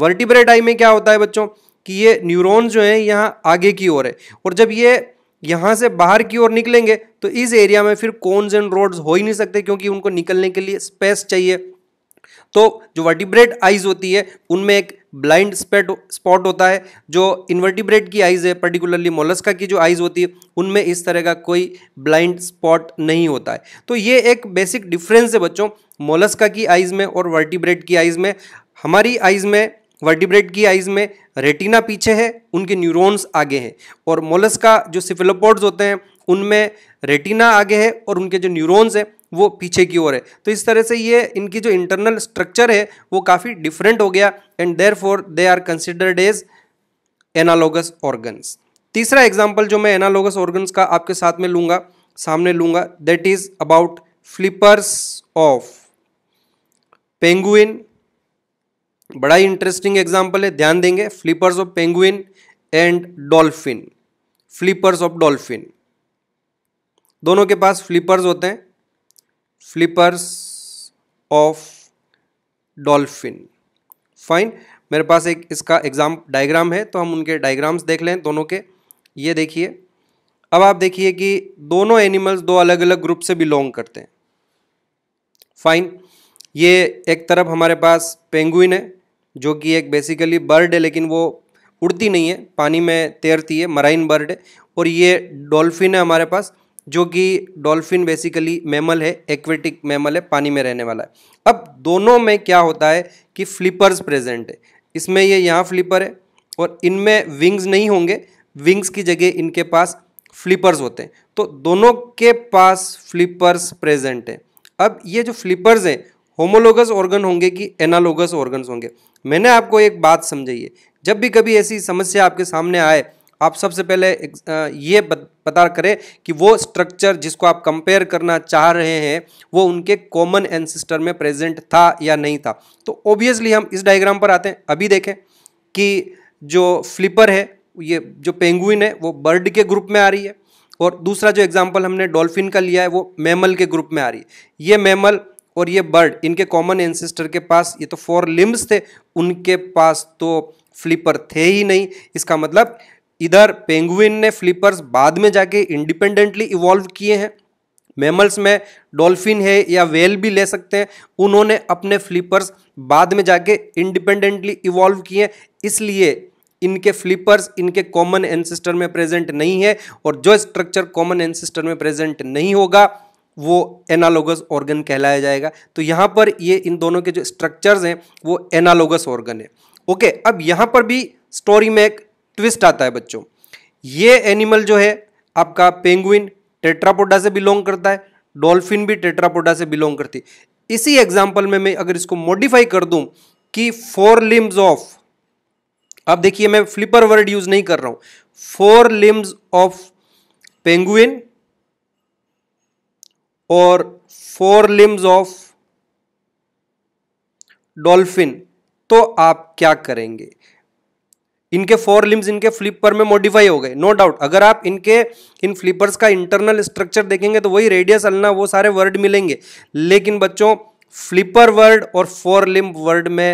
वर्टिब्रेट आई में क्या होता है बच्चों कि ये न्यूरोन्स जो हैं यहाँ आगे की ओर है और जब ये यहाँ से बाहर की ओर निकलेंगे तो इस एरिया में फिर कॉन्स एंड रोड्स हो ही नहीं सकते क्योंकि उनको निकलने के लिए स्पेस चाहिए तो जो वर्टिब्रेट आइज होती है उनमें एक ब्लाइंड स्पेट स्पॉट होता है जो इन्वर्टिब्रेट की आइज़ है पर्टिकुलरली मोलस्का की जो आइज़ होती है उनमें इस तरह का कोई ब्लाइंड स्पॉट नहीं होता है तो ये एक बेसिक डिफरेंस है बच्चों मोलस्का की आइज़ में और वर्टिब्रेट की आइज़ में हमारी आइज़ में वर्टिब्रेट की आइज़ में रेटिना पीछे है उनके न्यूरोन्स आगे हैं और मोलस्का जो सिफिलोपोड्स होते हैं उनमें रेटिना आगे है और उनके जो न्यूरोन्स हैं वो पीछे की ओर है तो इस तरह से ये इनकी जो इंटरनल स्ट्रक्चर है वो काफ़ी डिफरेंट हो गया and therefore they are considered as analogous organs तीसरा एग्जाम्पल जो मैं एनालोगस ऑर्गन्स का आपके साथ में लूँगा सामने लूँगा that is about flippers of penguin बड़ा ही इंटरेस्टिंग एग्जाम्पल है ध्यान देंगे flippers of penguin and dolphin flippers of dolphin दोनों के पास फ्लिपर्स होते हैं फ्लिपर्स ऑफ डॉल्फिन फाइन मेरे पास एक इसका एग्जाम डायग्राम है तो हम उनके डायग्राम्स देख लें दोनों के ये देखिए अब आप देखिए कि दोनों एनिमल्स दो अलग अलग ग्रुप से बिलोंग करते हैं फाइन ये एक तरफ हमारे पास पेंगुइन है जो कि एक बेसिकली बर्ड है लेकिन वो उड़ती नहीं है पानी में तैरती है मराइन बर्ड है और ये डॉल्फिन है हमारे पास जो कि डॉल्फिन बेसिकली मैमल है एक्वेटिक मैमल है पानी में रहने वाला है अब दोनों में क्या होता है कि फ्लिपर्स प्रेजेंट है इसमें ये यहाँ फ्लिपर है और इनमें विंग्स नहीं होंगे विंग्स की जगह इनके पास फ्लिपर्स होते हैं तो दोनों के पास फ्लिपर्स प्रेजेंट है अब ये जो फ्लिपर्स हैं होमोलोगस ऑर्गन होंगे कि एनालोगस ऑर्गन्स होंगे मैंने आपको एक बात समझाई है जब भी कभी ऐसी समस्या आपके सामने आए आप सबसे पहले ये पता करें कि वो स्ट्रक्चर जिसको आप कंपेयर करना चाह रहे हैं वो उनके कॉमन एनसिस्टर में प्रेजेंट था या नहीं था तो ऑब्वियसली हम इस डायग्राम पर आते हैं अभी देखें कि जो फ्लिपर है ये जो पेंगुइन है वो बर्ड के ग्रुप में आ रही है और दूसरा जो एग्जाम्पल हमने डॉल्फिन का लिया है वो मैमल के ग्रुप में आ रही है ये मैमल और ये बर्ड इनके कॉमन एनसिस्टर के पास ये तो फोर लिम्ब्स थे उनके पास तो फ्लिपर थे ही नहीं इसका मतलब इधर पेंगुइन ने फ्लिपर्स बाद में जाके इंडिपेंडेंटली इवॉल्व किए हैं मेमल्स में डॉल्फिन है या वेल भी ले सकते हैं उन्होंने अपने फ्लिपर्स बाद में जाके इंडिपेंडेंटली इवॉल्व किए इसलिए इनके फ्लिपर्स इनके कॉमन एंसिस्टर में प्रेजेंट नहीं है और जो स्ट्रक्चर कॉमन एंसिस्टर में प्रेजेंट नहीं होगा वो एनालोगस ऑर्गन कहलाया जाएगा तो यहाँ पर ये इन दोनों के जो स्ट्रक्चर्स हैं वो एनालोगस ऑर्गन है ओके अब यहाँ पर भी स्टोरी में एक ट्विस्ट आता है बच्चों ये एनिमल जो है आपका पेंगुइन टेट्रापोडा से बिलोंग करता है डॉल्फिन भी टेट्रापोडा से बिलोंग करती है इसी एग्जाम्पल में मैं अगर इसको मॉडिफाई कर दूं कि फोर लिम्स ऑफ अब देखिए मैं फ्लिपर वर्ड यूज नहीं कर रहा हूं फोर लिम्स ऑफ पेंगुइन और फोर लिम्स ऑफ डॉल्फिन तो आप क्या करेंगे इनके फोर लिम्स इनके फ्लिपर में मॉडिफाई हो गए नो डाउट अगर आप इनके इन फ्लिपर्स का इंटरनल स्ट्रक्चर देखेंगे तो वही रेडियस अलना वो सारे वर्ड मिलेंगे लेकिन बच्चों फ्लिपर वर्ड और फोर लिम्ब वर्ड में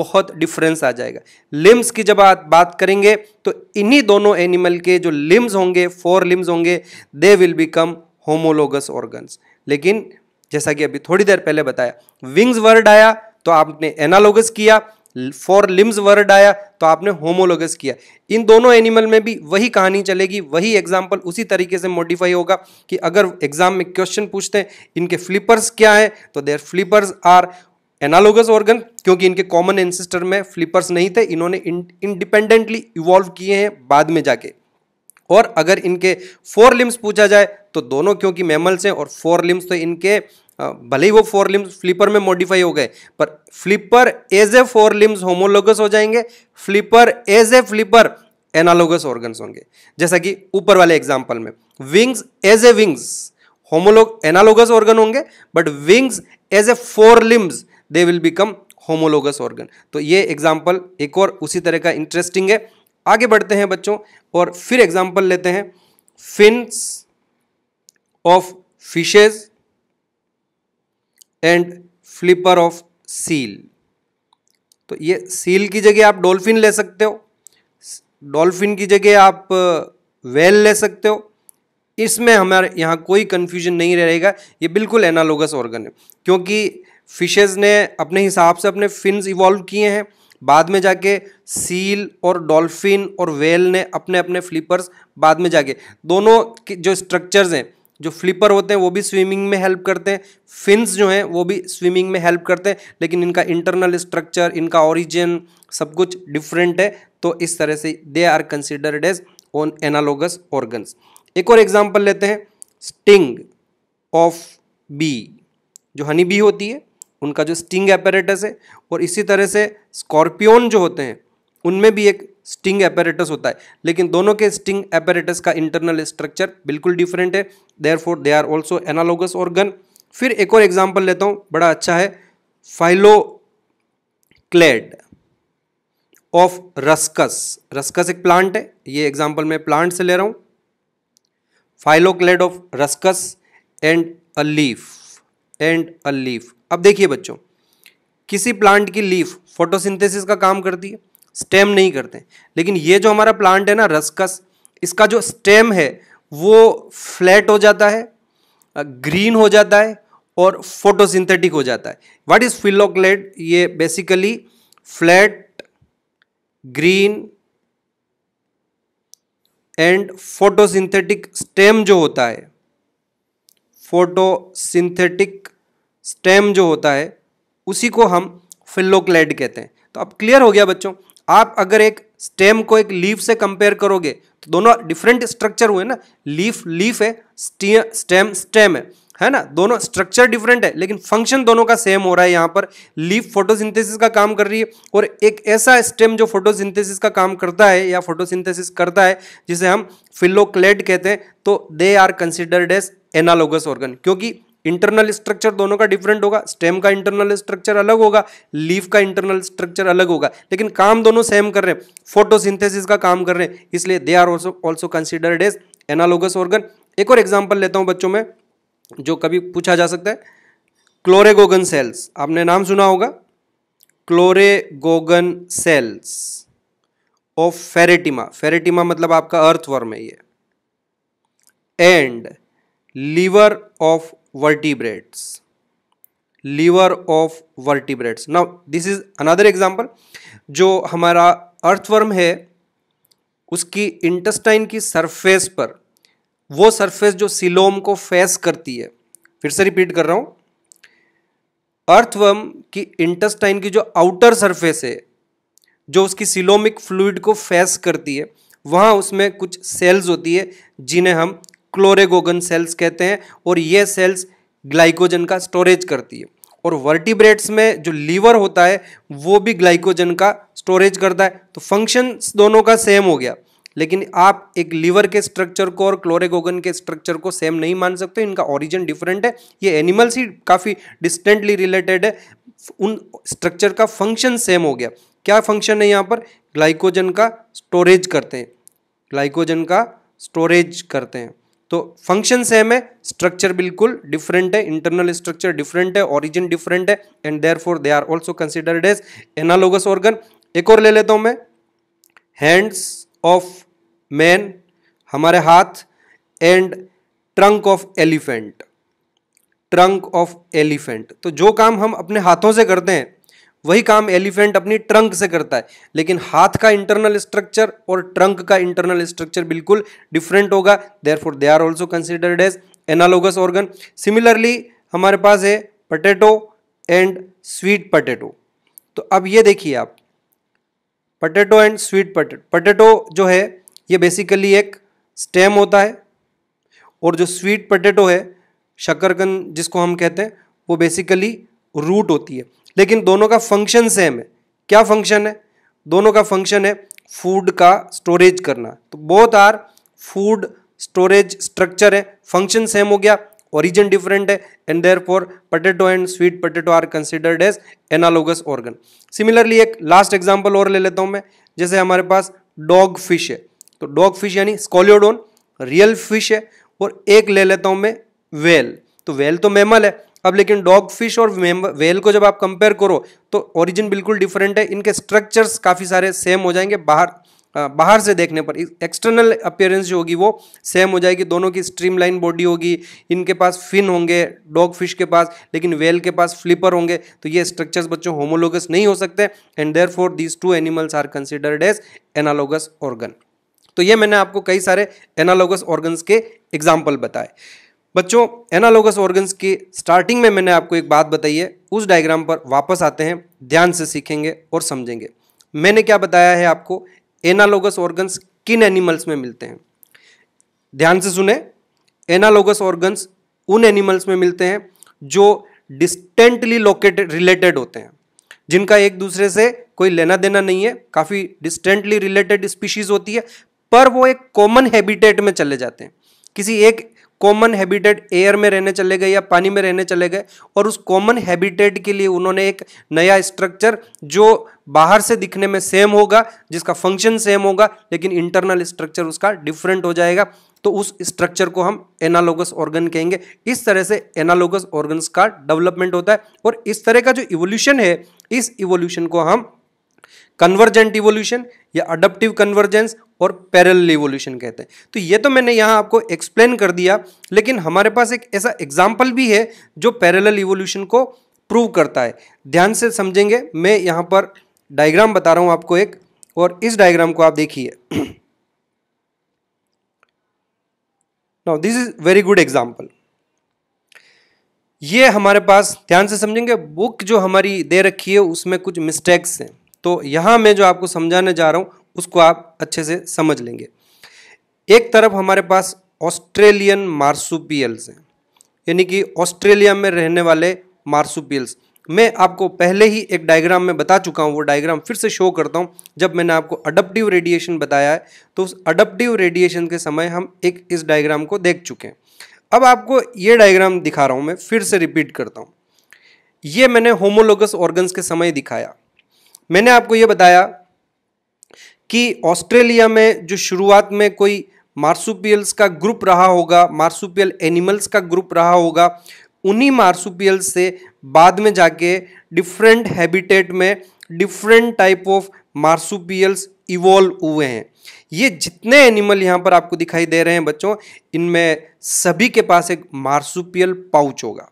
बहुत डिफरेंस आ जाएगा लिम्स की जब आप बात करेंगे तो इन्हीं दोनों एनिमल के जो लिम्स होंगे फोर लिम्स होंगे they will become homologous organs लेकिन जैसा कि अभी थोड़ी देर पहले बताया विंग्स वर्ड आया तो आपने एनालोगस किया फोर लिम्स वर्ड आया तो आपने होमोलोगस किया इन दोनों एनिमल में भी वही कहानी चलेगी वही एग्जाम्पल उसी तरीके से मॉडिफाई होगा कि अगर एग्जाम में क्वेश्चन पूछते हैं इनके फ्लिपर्स क्या है तो their flippers are analogous organ क्योंकि इनके कॉमन एंसिस्टर में फ्लिपर्स नहीं थे इन्होंने इंडिपेंडेंटली इवॉल्व किए हैं बाद में जाके और अगर इनके फोर लिम्स पूछा जाए तो दोनों क्योंकि मैमल्स हैं और फोर लिम्स तो इनके भले ही वो फोर लिम्स फ्लिपर में मॉडिफाई हो गए पर flipper as a forelimbs homologous हो जाएंगे flipper as a flipper analogous organs होंगे जैसा कि ऊपर वाले एग्जाम्पल में wings as a wings homologue analogous organ होंगे but wings as a forelimbs they will become homologous organ तो ये एग्जाम्पल एक और उसी तरह का इंटरेस्टिंग है आगे बढ़ते हैं बच्चों और फिर एग्जाम्पल लेते हैं fins of fishes and flipper of seal तो ये सील की जगह आप डॉल्फिन ले सकते हो डॉल्फिन की जगह आप वेल ले सकते हो इसमें हमारे यहाँ कोई कन्फ्यूजन नहीं रहेगा ये बिल्कुल एनालोगस ऑर्गन है क्योंकि फिशेज ने अपने हिसाब से अपने फिन्स इवॉल्व किए हैं बाद में जाके सील और डॉल्फिन और वेल ने अपने अपने फ्लिपर्स बाद में जाके दोनों जो स्ट्रक्चर्स हैं जो फ्लिपर होते हैं वो भी स्विमिंग में हेल्प करते हैं फिन्स जो हैं वो भी स्विमिंग में हेल्प करते हैं लेकिन इनका इंटरनल स्ट्रक्चर इनका ओरिजिन सब कुछ डिफरेंट है तो इस तरह से they are considered as on analogous organs एक और एग्जाम्पल लेते हैं स्टिंग ऑफ बी जो हनी बी होती है उनका जो स्टिंग एपरेटस है और इसी तरह से स्कॉर्पियोन जो होते हैं उनमें भी एक स्टिंग एपेरेटस होता है लेकिन दोनों के स्टिंग एपेरेटस का इंटरनल स्ट्रक्चर बिल्कुल डिफरेंट है therefore they are also analogous organ फिर एक और एग्जाम्पल लेता हूँ बड़ा अच्छा है phylloclade of ruscus ruscus एक प्लांट है ये एग्जाम्पल मैं प्लांट से ले रहा हूँ clade of ruscus and a leaf and a leaf अब देखिए बच्चों किसी प्लांट की लीफ फोटोसिंथेसिस का काम करती है स्टेम नहीं करते लेकिन ये जो हमारा प्लांट है ना रसकस इसका जो स्टेम है वो फ्लैट हो जाता है ग्रीन हो जाता है और फोटोसिंथेटिक हो जाता है व्हाट इज़ फिलोक्लेट ये basically flat green and photosynthetic stem जो होता है फोटोसिंथेटिक स्टेम जो होता है उसी को हम फिलोक्लेट कहते हैं तो अब क्लियर हो गया बच्चों आप अगर एक स्टेम को एक लीफ से कंपेयर करोगे तो दोनों डिफरेंट स्ट्रक्चर हुए ना लीफ लीफ है स्टेम स्टेम है है ना दोनों स्ट्रक्चर डिफरेंट है लेकिन फंक्शन दोनों का सेम हो रहा है यहाँ पर लीफ फोटोसिंथेसिस का काम कर रही है और एक ऐसा स्टेम जो फोटोसिंथेसिस का काम करता है या फोटोसिंथेसिस करता है जिसे हम फिलोक्लेड कहते हैं तो they are considered as analogous organ क्योंकि इंटरनल स्ट्रक्चर दोनों का डिफरेंट होगा स्टेम का इंटरनल स्ट्रक्चर अलग होगा लीफ का इंटरनल स्ट्रक्चर अलग होगा लेकिन काम दोनों सेम कर रहे हैं फोटोसिंथेसिस का काम कर रहे हैं इसलिए they are also also considered as analogous organ एक और एग्जाम्पल लेता हूँ बच्चों में जो कभी पूछा जा सकता है क्लोरेगोगन सेल्स आपने नाम सुना होगा chloragogen cells of Pheretima Pheretima मतलब आपका अर्थवर्म है ये and liver of vertebrates liver of vertebrates now this is another example जो हमारा अर्थवर्म है उसकी intestine की सरफेस पर वो सरफेस जो सिलोम को फेस करती है फिर से रिपीट कर रहा हूँ अर्थवर्म की इंटेस्टाइन की जो आउटर सरफेस है जो उसकी सिलोमिक फ्लूड को फेस करती है वहाँ उसमें कुछ सेल्स होती है जिन्हें हम क्लोरेगोगन सेल्स कहते हैं और ये सेल्स ग्लाइकोजन का स्टोरेज करती है और वर्टिब्रेट्स में जो लीवर होता है वो भी ग्लाइकोजन का स्टोरेज करता है तो फंक्शन दोनों का सेम हो गया लेकिन आप एक लीवर के स्ट्रक्चर को और क्लोरेगोगन के स्ट्रक्चर को सेम नहीं मान सकते इनका ओरिजिन डिफरेंट है ये एनिमल्स ही काफ़ी डिस्टेंटली रिलेटेड है उन स्ट्रक्चर का फंक्शन सेम हो गया क्या फंक्शन है यहाँ पर ग्लाइकोजन का स्टोरेज करते हैं ग्लाइकोजन का स्टोरेज करते हैं तो फंक्शन सेम है स्ट्रक्चर बिल्कुल डिफरेंट है इंटरनल स्ट्रक्चर डिफरेंट है ऑरिजिन डिफरेंट है and therefore they are also considered as analogous organ एक और ले लेता हूँ मैं हैंड्स ऑफ मैन हमारे हाथ and trunk of elephant trunk of elephant तो जो काम हम अपने हाथों से करते हैं वही काम एलिफेंट अपनी ट्रंक से करता है लेकिन हाथ का इंटरनल स्ट्रक्चर और ट्रंक का इंटरनल स्ट्रक्चर बिल्कुल डिफरेंट होगा therefore they are also considered as analogous organ similarly हमारे पास है पटेटो एंड स्वीट पटेटो तो अब ये देखिए आप potato and sweet potato potato जो है ये बेसिकली एक स्टेम होता है और जो स्वीट पटेटो है शकरकंद जिसको हम कहते हैं वो बेसिकली रूट होती है लेकिन दोनों का फंक्शन सेम है क्या फंक्शन है दोनों का फंक्शन है फूड का स्टोरेज करना तो both are food storage structure है फंक्शन सेम हो गया ओरिजिन डिफरेंट है and therefore potato and sweet potato are considered as analogous organ similarly एक लास्ट एग्जाम्पल और ले लेता हूँ मैं जैसे हमारे पास डॉग फिश है तो डॉग फिश यानी स्कोलियोडोन रियल फिश है और एक ले लेता हूँ मैं वेल तो वेल तो मेमल है अब लेकिन डॉग फिश और वेल को जब आप कंपेयर करो तो ओरिजिन बिल्कुल डिफरेंट है इनके स्ट्रक्चर्स काफ़ी सारे सेम हो जाएंगे बाहर बाहर से देखने पर एक्सटर्नल अपियरेंस जो होगी वो सेम हो जाएगी दोनों की स्ट्रीमलाइन बॉडी होगी इनके पास फिन होंगे डॉग फिश के पास लेकिन वेल के पास फ्लिपर होंगे तो ये स्ट्रक्चर्स बच्चों होमोलोगस नहीं हो सकते and therefore these two animals are considered as analogous organ तो ये मैंने आपको कई सारे एनालोगस ऑर्गन्स के एग्जाम्पल बताए बच्चों एनालोगस ऑर्गन्स की स्टार्टिंग में मैंने आपको एक बात बताई है उस डायग्राम पर वापस आते हैं ध्यान से सीखेंगे और समझेंगे मैंने क्या बताया है आपको एनालोगस ऑर्गन्स किन एनिमल्स में मिलते हैं ध्यान से सुने एनालोगस ऑर्गन्स उन एनिमल्स में मिलते हैं जो डिस्टेंटली लोकेटेड रिलेटेड होते हैं जिनका एक दूसरे से कोई लेना देना नहीं है काफ़ी डिस्टेंटली रिलेटेड स्पीशीज़ होती है पर वो एक कॉमन हैबिटेट में चले जाते हैं किसी एक कॉमन हैबिटेट एयर में रहने चले गए या पानी में रहने चले गए और उस कॉमन हैबिटेट के लिए उन्होंने एक नया स्ट्रक्चर जो बाहर से दिखने में सेम होगा जिसका फंक्शन सेम होगा लेकिन इंटरनल स्ट्रक्चर उसका डिफरेंट हो जाएगा तो उस स्ट्रक्चर को हम एनालोगस ऑर्गन कहेंगे इस तरह से एनालोगस ऑर्गन्स का डेवलपमेंट होता है और इस तरह का जो इवोल्यूशन है इस इवोल्यूशन को हम कन्वर्जेंट इवोल्यूशन या अडप्टिव कन्वर्जेंस और पैरल इवोल्यूशन कहते हैं तो ये तो मैंने यहाँ आपको एक्सप्लेन कर दिया लेकिन हमारे पास एक ऐसा एग्जाम्पल भी है जो पैरल इवोल्यूशन को प्रूव करता है ध्यान से समझेंगे मैं यहाँ पर डायग्राम बता रहा हूँ आपको एक और इस डायग्राम को आप देखिए now this is very good example ये हमारे पास ध्यान से समझेंगे बुक जो हमारी दे रखी है उसमें कुछ मिस्टेक्स हैं तो यहाँ मैं जो आपको समझाने जा रहा हूँ उसको आप अच्छे से समझ लेंगे एक तरफ हमारे पास ऑस्ट्रेलियन मार्सुपियल्स हैं यानी कि ऑस्ट्रेलिया में रहने वाले मार्सुपियल्स मैं आपको पहले ही एक डायग्राम में बता चुका हूँ वो डायग्राम फिर से शो करता हूँ जब मैंने आपको अडप्टिव रेडिएशन बताया है तो उस अडप्टिव रेडिएशन के समय हम एक इस डायग्राम को देख चुके हैं अब आपको ये डायग्राम दिखा रहा हूँ मैं फिर से रिपीट करता हूँ ये मैंने होमोलोगस ऑर्गन्स के समय दिखाया मैंने आपको ये बताया कि ऑस्ट्रेलिया में जो शुरुआत में कोई मार्सुपियल्स का ग्रुप रहा होगा मार्सुपियल एनिमल्स का ग्रुप रहा होगा उन्हीं मार्सुपियल्स से बाद में जाके डिफरेंट हैबिटेट में different type of marsupials evolve हुए हैं ये जितने एनिमल यहाँ पर आपको दिखाई दे रहे हैं बच्चों इनमें सभी के पास एक मार्सुपियल पाउच होगा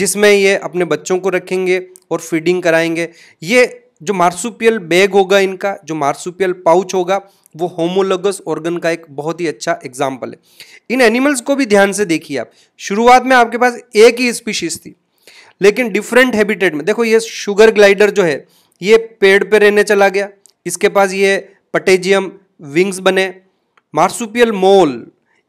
जिसमें ये अपने बच्चों को रखेंगे और फीडिंग कराएंगे ये जो मार्सुपियल बैग होगा इनका जो मार्सुपियल पाउच होगा वो होमोलोगस ऑर्गन का एक बहुत ही अच्छा एग्जाम्पल है इन एनिमल्स को भी ध्यान से देखिए आप शुरुआत में आपके पास एक ही स्पीशीज थी लेकिन डिफरेंट हैबिटेट में देखो ये शुगर ग्लाइडर जो है ये पेड़ पे रहने चला गया इसके पास ये पटेजियम विंग्स बने मार्सुपियल मोल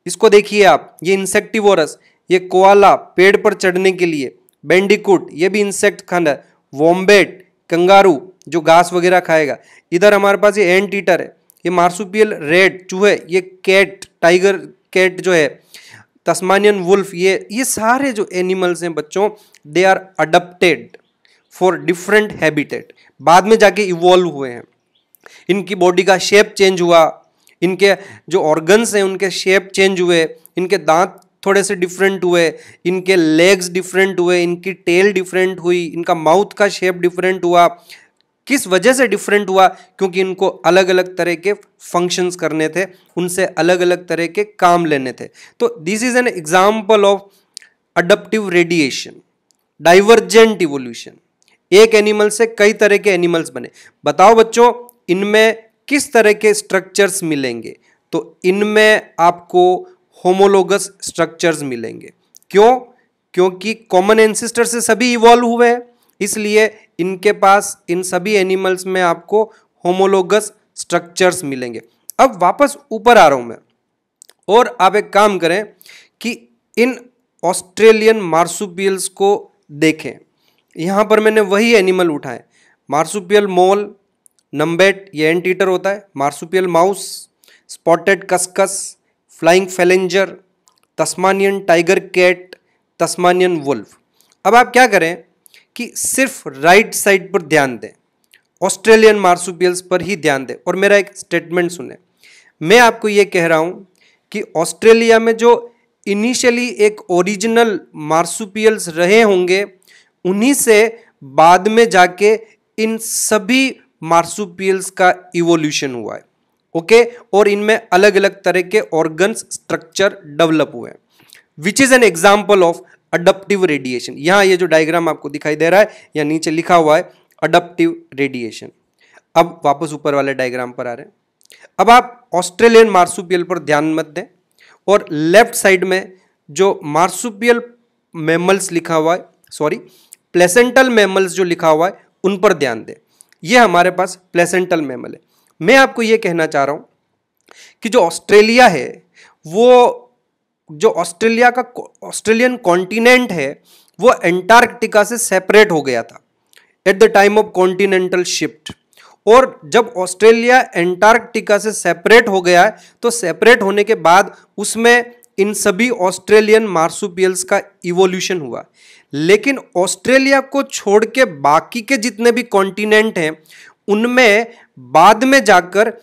इसको देखिए आप ये इंसेक्टिवोरस ये कोआला पेड़ पर चढ़ने के लिए बेंडिकुट ये भी इंसेक्ट खाना है वॉम्बेट कंगारू जो घास वगैरह खाएगा इधर हमारे पास ये एंड टीटर है ये मार्सुपियल रेड चूहे ये कैट टाइगर कैट जो है तस्मानियन वुल्फ ये ये सारे जो एनिमल्स हैं बच्चों they are adapted for different habitat बाद में जाके इवॉल्व हुए हैं इनकी बॉडी का शेप चेंज हुआ इनके जो ऑर्गन्स हैं उनके शेप चेंज हुए इनके दांत थोड़े से डिफरेंट हुए इनके लेग्स डिफरेंट हुए इनकी टेल डिफरेंट हुई इनका माउथ का शेप डिफरेंट हुआ किस वजह से डिफरेंट हुआ क्योंकि इनको अलग अलग तरह के फंक्शंस करने थे उनसे अलग अलग तरह के काम लेने थे तो this is an example of adaptive radiation divergent evolution एक एनिमल से कई तरह के एनिमल्स बने बताओ बच्चों इनमें किस तरह के स्ट्रक्चर्स मिलेंगे तो इनमें आपको होमोलोगस स्ट्रक्चर्स मिलेंगे क्यों क्योंकि कॉमन एंसिस्टर से सभी इवॉल्व हुए हैं इसलिए इनके पास इन सभी एनिमल्स में आपको होमोलोगस स्ट्रक्चर्स मिलेंगे अब वापस ऊपर आ रहा हूँ मैं और आप एक काम करें कि इन ऑस्ट्रेलियन मार्सुपियल्स को देखें यहाँ पर मैंने वही एनिमल उठाए मार्सुपियल मोल नंबेट ये एंटीटर होता है marsupial mouse spotted cuscus flying phalanger Tasmanian tiger cat Tasmanian wolf अब आप क्या करें कि सिर्फ राइट साइड पर ध्यान दें ऑस्ट्रेलियन मार्सुपियल्स पर ही ध्यान दें और मेरा एक स्टेटमेंट सुने मैं आपको ये कह रहा हूँ कि ऑस्ट्रेलिया में जो इनिशियली एक ओरिजिनल मार्सुपियल्स रहे होंगे उन्हीं से बाद में जाके इन सभी मार्सुपियल्स का इवोल्यूशन हुआ है ओके और इनमें अलग अलग तरह के ऑर्गन्स स्ट्रक्चर डेवलप हुए हैं which is an example of adaptive radiation यहाँ ये जो डायग्राम आपको दिखाई दे रहा है या नीचे लिखा हुआ है अडप्टिव रेडिएशन अब वापस ऊपर वाले डायग्राम पर आ रहे हैं अब आप ऑस्ट्रेलियन मार्सुपियल पर ध्यान मत दें और लेफ्ट साइड में जो मार्सुपियल मेमल्स लिखा हुआ है सॉरी प्लेसेंटल मेमल्स जो लिखा हुआ है उन पर ध्यान दें ये हमारे पास प्लेसेंटल मेमल है मैं आपको ये कहना चाह रहा हूँ कि जो ऑस्ट्रेलिया है वो जो ऑस्ट्रेलिया का ऑस्ट्रेलियन कॉन्टिनेंट है वो एंटार्क्टिका से सेपरेट हो गया था at the time of continental shift और जब ऑस्ट्रेलिया एंटार्क्टिका से सेपरेट हो गया है तो सेपरेट होने के बाद उसमें इन सभी ऑस्ट्रेलियन मार्सुपियल्स का इवोल्यूशन हुआ लेकिन ऑस्ट्रेलिया को छोड़ के बाकी के जितने भी कॉन्टिनेंट हैं उनमें बाद में जाकर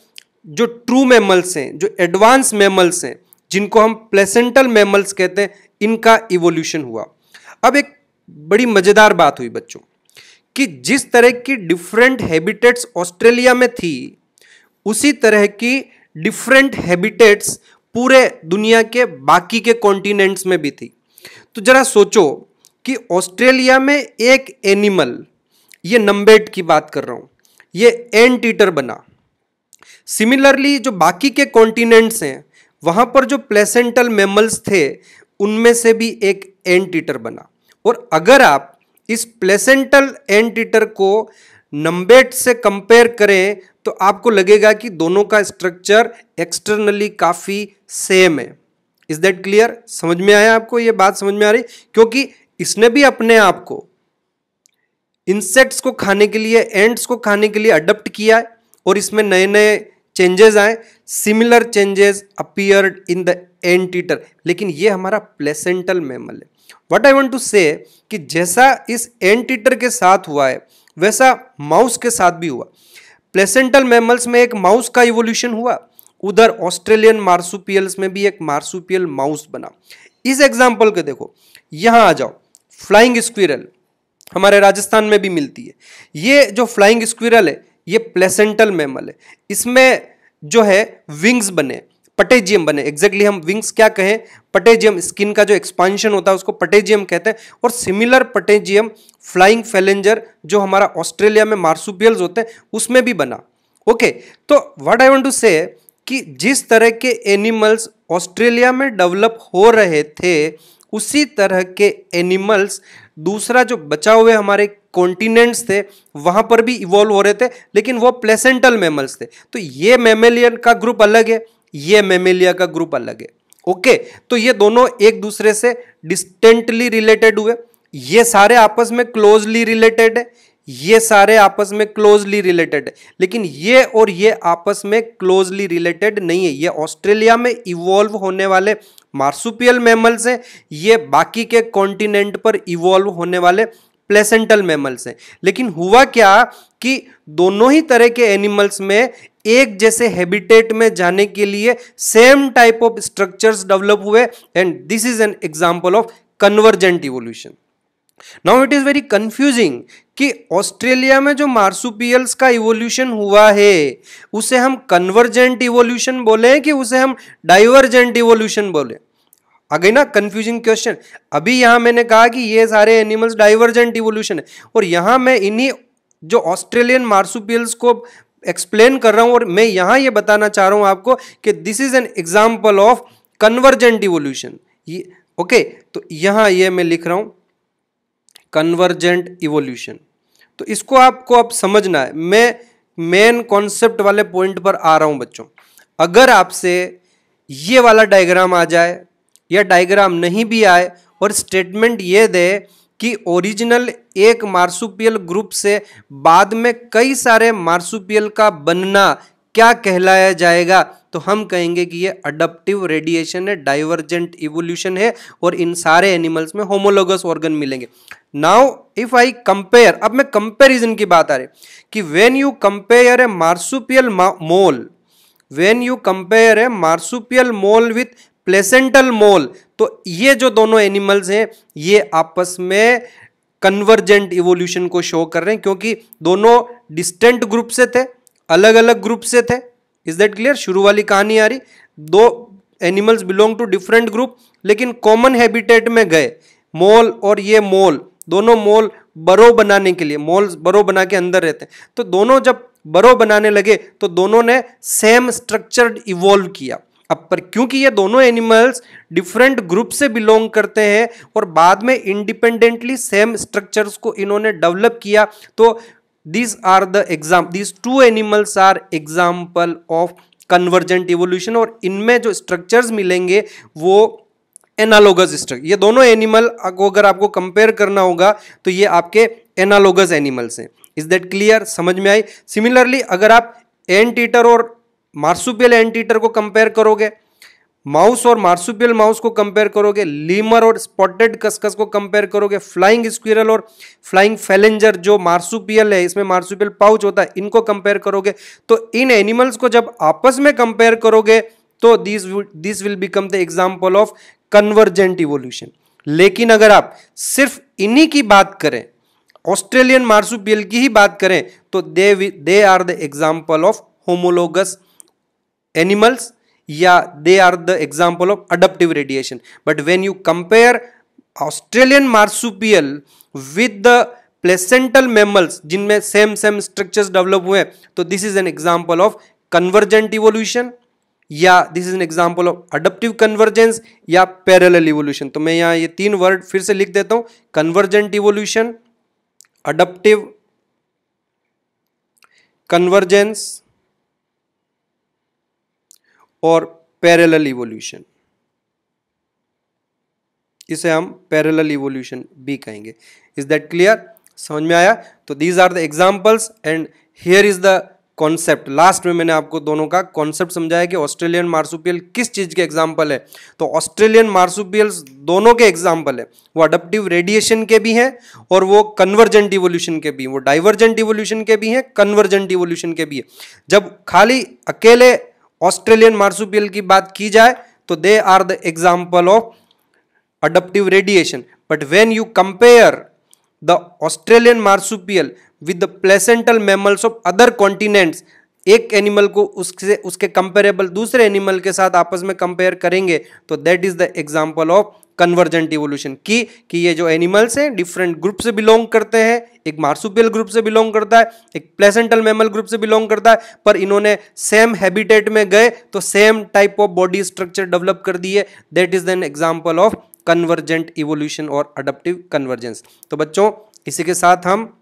जो ट्रू मेमल्स हैं जो एडवांस मेमल्स हैं जिनको हम प्लेसेंटल मैमल्स कहते हैं इनका इवोल्यूशन हुआ अब एक बड़ी मज़ेदार बात हुई बच्चों कि जिस तरह की डिफरेंट हैबिटेट्स ऑस्ट्रेलिया में थी उसी तरह की डिफरेंट हैबिटेट्स पूरे दुनिया के बाकी के कॉन्टिनेंट्स में भी थी तो ज़रा सोचो कि ऑस्ट्रेलिया में एक एनिमल ये नंबेट की बात कर रहा हूँ ये एंटीटर बना सिमिलरली जो बाकी के कॉन्टिनेंट्स हैं वहाँ पर जो प्लेसेंटल मेमल्स थे उनमें से भी एक एंटीटर बना और अगर आप इस प्लेसेंटल एंटीटर को नंबेट से कंपेयर करें तो आपको लगेगा कि दोनों का स्ट्रक्चर एक्सटर्नली काफ़ी सेम है इज दैट क्लियर समझ में आया आपको ये बात समझ में आ रही क्योंकि इसने भी अपने आप को इंसेक्ट्स को खाने के लिए एंट्स को खाने के लिए अडप्ट किया है और इसमें नए नए चेंजेस आए similar changes appeared in the anteater लेकिन ये हमारा प्लेसेंटल मेमल है what I want to say कि जैसा इस एंटीटर के साथ हुआ है वैसा माउस के साथ भी हुआ प्लेसेंटल मेमल्स में एक माउस का इवोल्यूशन हुआ उधर ऑस्ट्रेलियन मार्सुपियल्स में भी एक मार्सुपियल माउस बना इस एग्जाम्पल के देखो यहाँ आ जाओ फ्लाइंग स्क्विरल हमारे राजस्थान में भी मिलती है ये जो फ्लाइंग स्क्विरल है ये प्लेसेंटल मेमल है इसमें जो है विंग्स बने पटेजियम बने एग्जैक्टली exactly हम विंग्स क्या कहें पटेजियम स्किन का जो एक्सपांशन होता है उसको पटेजियम कहते हैं और सिमिलर पटेजियम फ्लाइंग फैलेंजर जो हमारा ऑस्ट्रेलिया में मार्सुपियल्स होते हैं उसमें भी बना ओके okay, तो what I want to say कि जिस तरह के एनिमल्स ऑस्ट्रेलिया में डेवलप हो रहे थे उसी तरह के एनिमल्स दूसरा जो बचा हुए हमारे कॉन्टिनेंट्स थे वहाँ पर भी इवॉल्व हो रहे थे लेकिन वो प्लेसेंटल मेमल्स थे तो ये मेमेलियन का ग्रुप अलग है ये मेमेलिया का ग्रुप अलग है ओके तो ये दोनों एक दूसरे से डिस्टेंटली रिलेटेड हुए ये सारे आपस में क्लोजली रिलेटेड है ये सारे आपस में क्लोजली रिलेटेड है लेकिन ये और ये आपस में क्लोजली रिलेटेड नहीं है ये ऑस्ट्रेलिया में इवॉल्व होने वाले मार्सुपियल मेमल्स हैं ये बाकी के कॉन्टिनेंट पर इवॉल्व होने वाले प्लेसेंटल मैमल्स हैं लेकिन हुआ क्या कि दोनों ही तरह के एनिमल्स में एक जैसे हैबिटेट में जाने के लिए same type of structures develop हुए and this is an example of convergent evolution now it is very confusing कि ऑस्ट्रेलिया में जो मार्सुपियल्स का इवोल्यूशन हुआ है उसे हम कन्वर्जेंट इवोल्यूशन बोले कि उसे हम डाइवर्जेंट इवोल्यूशन बोले आ गई ना कंफ्यूजिंग क्वेश्चन अभी यहां मैंने कहा कि ये सारे एनिमल्स डाइवर्जेंट इवोल्यूशन है और यहां मैं इन्हीं जो ऑस्ट्रेलियन मार्सुपियल्स को एक्सप्लेन कर रहा हूं और मैं यहां ये बताना चाह रहा हूं आपको कि this is an example of convergent evolution okay तो यहां ये मैं लिख रहा हूं कन्वर्जेंट इवोल्यूशन तो इसको आपको अब समझना है मैं मेन कॉन्सेप्ट वाले पॉइंट पर आ रहा हूं बच्चों अगर आपसे ये वाला डायग्राम आ जाए या डायग्राम नहीं भी आए और स्टेटमेंट ये दे कि ओरिजिनल एक मार्सुपियल ग्रुप से बाद में कई सारे मार्सुपियल का बनना क्या कहलाया जाएगा तो हम कहेंगे कि ये अडप्टिव रेडिएशन है डाइवर्जेंट इवोल्यूशन है और इन सारे एनिमल्स में होमोलोगस ऑर्गन मिलेंगे नाउ इफ आई कंपेयर अब मैं कंपेरिजन की बात आ रही कि when you compare a marsupial mole when you compare a marsupial mole with placental mole तो ये जो दोनों एनिमल्स हैं ये आपस में कन्वर्जेंट इवोल्यूशन को शो कर रहे हैं क्योंकि दोनों डिस्टेंट ग्रुप से थे अलग अलग ग्रुप से थे इज दैट क्लियर शुरू वाली कहानी आ रही दो animals belong to different group लेकिन कॉमन हैबिटेट में गए मोल और ये मोल दोनों मोल बरो बनाने के लिए मोल बरो बना के अंदर रहते हैं तो दोनों जब बरो बनाने लगे तो दोनों ने सेम स्ट्रक्चर्ड इवॉल्व किया अब पर क्योंकि ये दोनों एनिमल्स डिफरेंट ग्रुप से बिलोंग करते हैं और बाद में इंडिपेंडेंटली सेम स्ट्रक्चर्स को इन्होंने डेवलप किया तो these are the exam these two animals are example of convergent evolution और इनमें जो स्ट्रक्चर्स मिलेंगे वो एनालोगस स्ट्रक्चर ये दोनों एनिमल को अगर आपको कंपेयर करना होगा तो ये आपके एनालोगस एनिमल्स हैं इज दैट क्लियर समझ में आई सिमिलरली अगर आप एंटीटर ईटर और मार्सुपियल एंटीटर को कंपेयर करोगे माउस और मार्सुपियल माउस को कंपेयर करोगे लीमर और स्पॉटेड कसकस को कंपेयर करोगे फ्लाइंग स्क्विरल और फ्लाइंग फैलेंजर जो मार्सुपियल है इसमें मार्सुपियल पाउच होता है इनको कंपेयर करोगे तो इन एनिमल्स को जब आपस में कंपेयर करोगे तो this this will become the example of convergent evolution लेकिन अगर आप सिर्फ इन्हीं की बात करें ऑस्ट्रेलियन मार्सुपियल की ही बात करें तो they they are the example of homologous animals yeah they are the example of adaptive radiation but when you compare australian marsupial with the placental mammals जिनमें same same structures develop hue तो this is an example of convergent evolution या this is an example of adaptive convergence या parallel evolution तो मैं यहाँ ये तीन word फिर से लिख देता हूँ कन्वर्जेंट इवोल्यूशन अडप्टिव कन्वर्जेंस और पैरेलल इवोल्यूशन इसे हम पैरेलल इवोल्यूशन भी कहेंगे इज दैट क्लियर समझ में आया तो these are the examples and here is the concept last में मैंने आपको दोनों का कॉन्सेप्ट समझाया कि ऑस्ट्रेलियन मार्सुपियल किस चीज़ के एग्जाम्पल है तो ऑस्ट्रेलियन मार्सुपियल्स दोनों के एग्जाम्पल है वो अडप्टिव रेडिएशन के भी हैं और वो कन्वर्जेंट इवोल्यूशन के भी वो डाइवर्जेंट इवोल्यूशन के भी हैं कन्वर्जेंट इवोल्यूशन के भी है जब खाली अकेले ऑस्ट्रेलियन मार्सुपियल की बात की जाए तो they are the example of adaptive radiation but when you compare the Australian marsupial with the placental mammals of other continents एक एनिमल को उससे उसके कंपेरेबल दूसरे एनिमल के साथ आपस में कंपेयर करेंगे तो that is the example of convergent evolution की कि ये जो एनिमल्स हैं डिफरेंट ग्रुप से बिलोंग करते हैं एक मार्सुपियल ग्रुप से बिलोंग करता है एक प्लेसेंटल मेमल ग्रुप से बिलोंग करता है पर इन्होंने सेम हैबिटेट में गए तो same type of body structure develop कर दिए that is an example of convergent evolution और अडप्टिव कन्वर्जेंस तो बच्चों इसी के साथ हम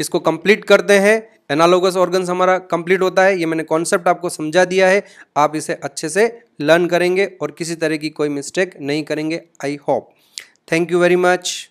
इसको कंप्लीट करते हैं एनालोगस ऑर्गन्स हमारा कंप्लीट होता है ये मैंने कॉन्सेप्ट आपको समझा दिया है आप इसे अच्छे से लर्न करेंगे और किसी तरह की कोई मिस्टेक नहीं करेंगे I hope thank you very much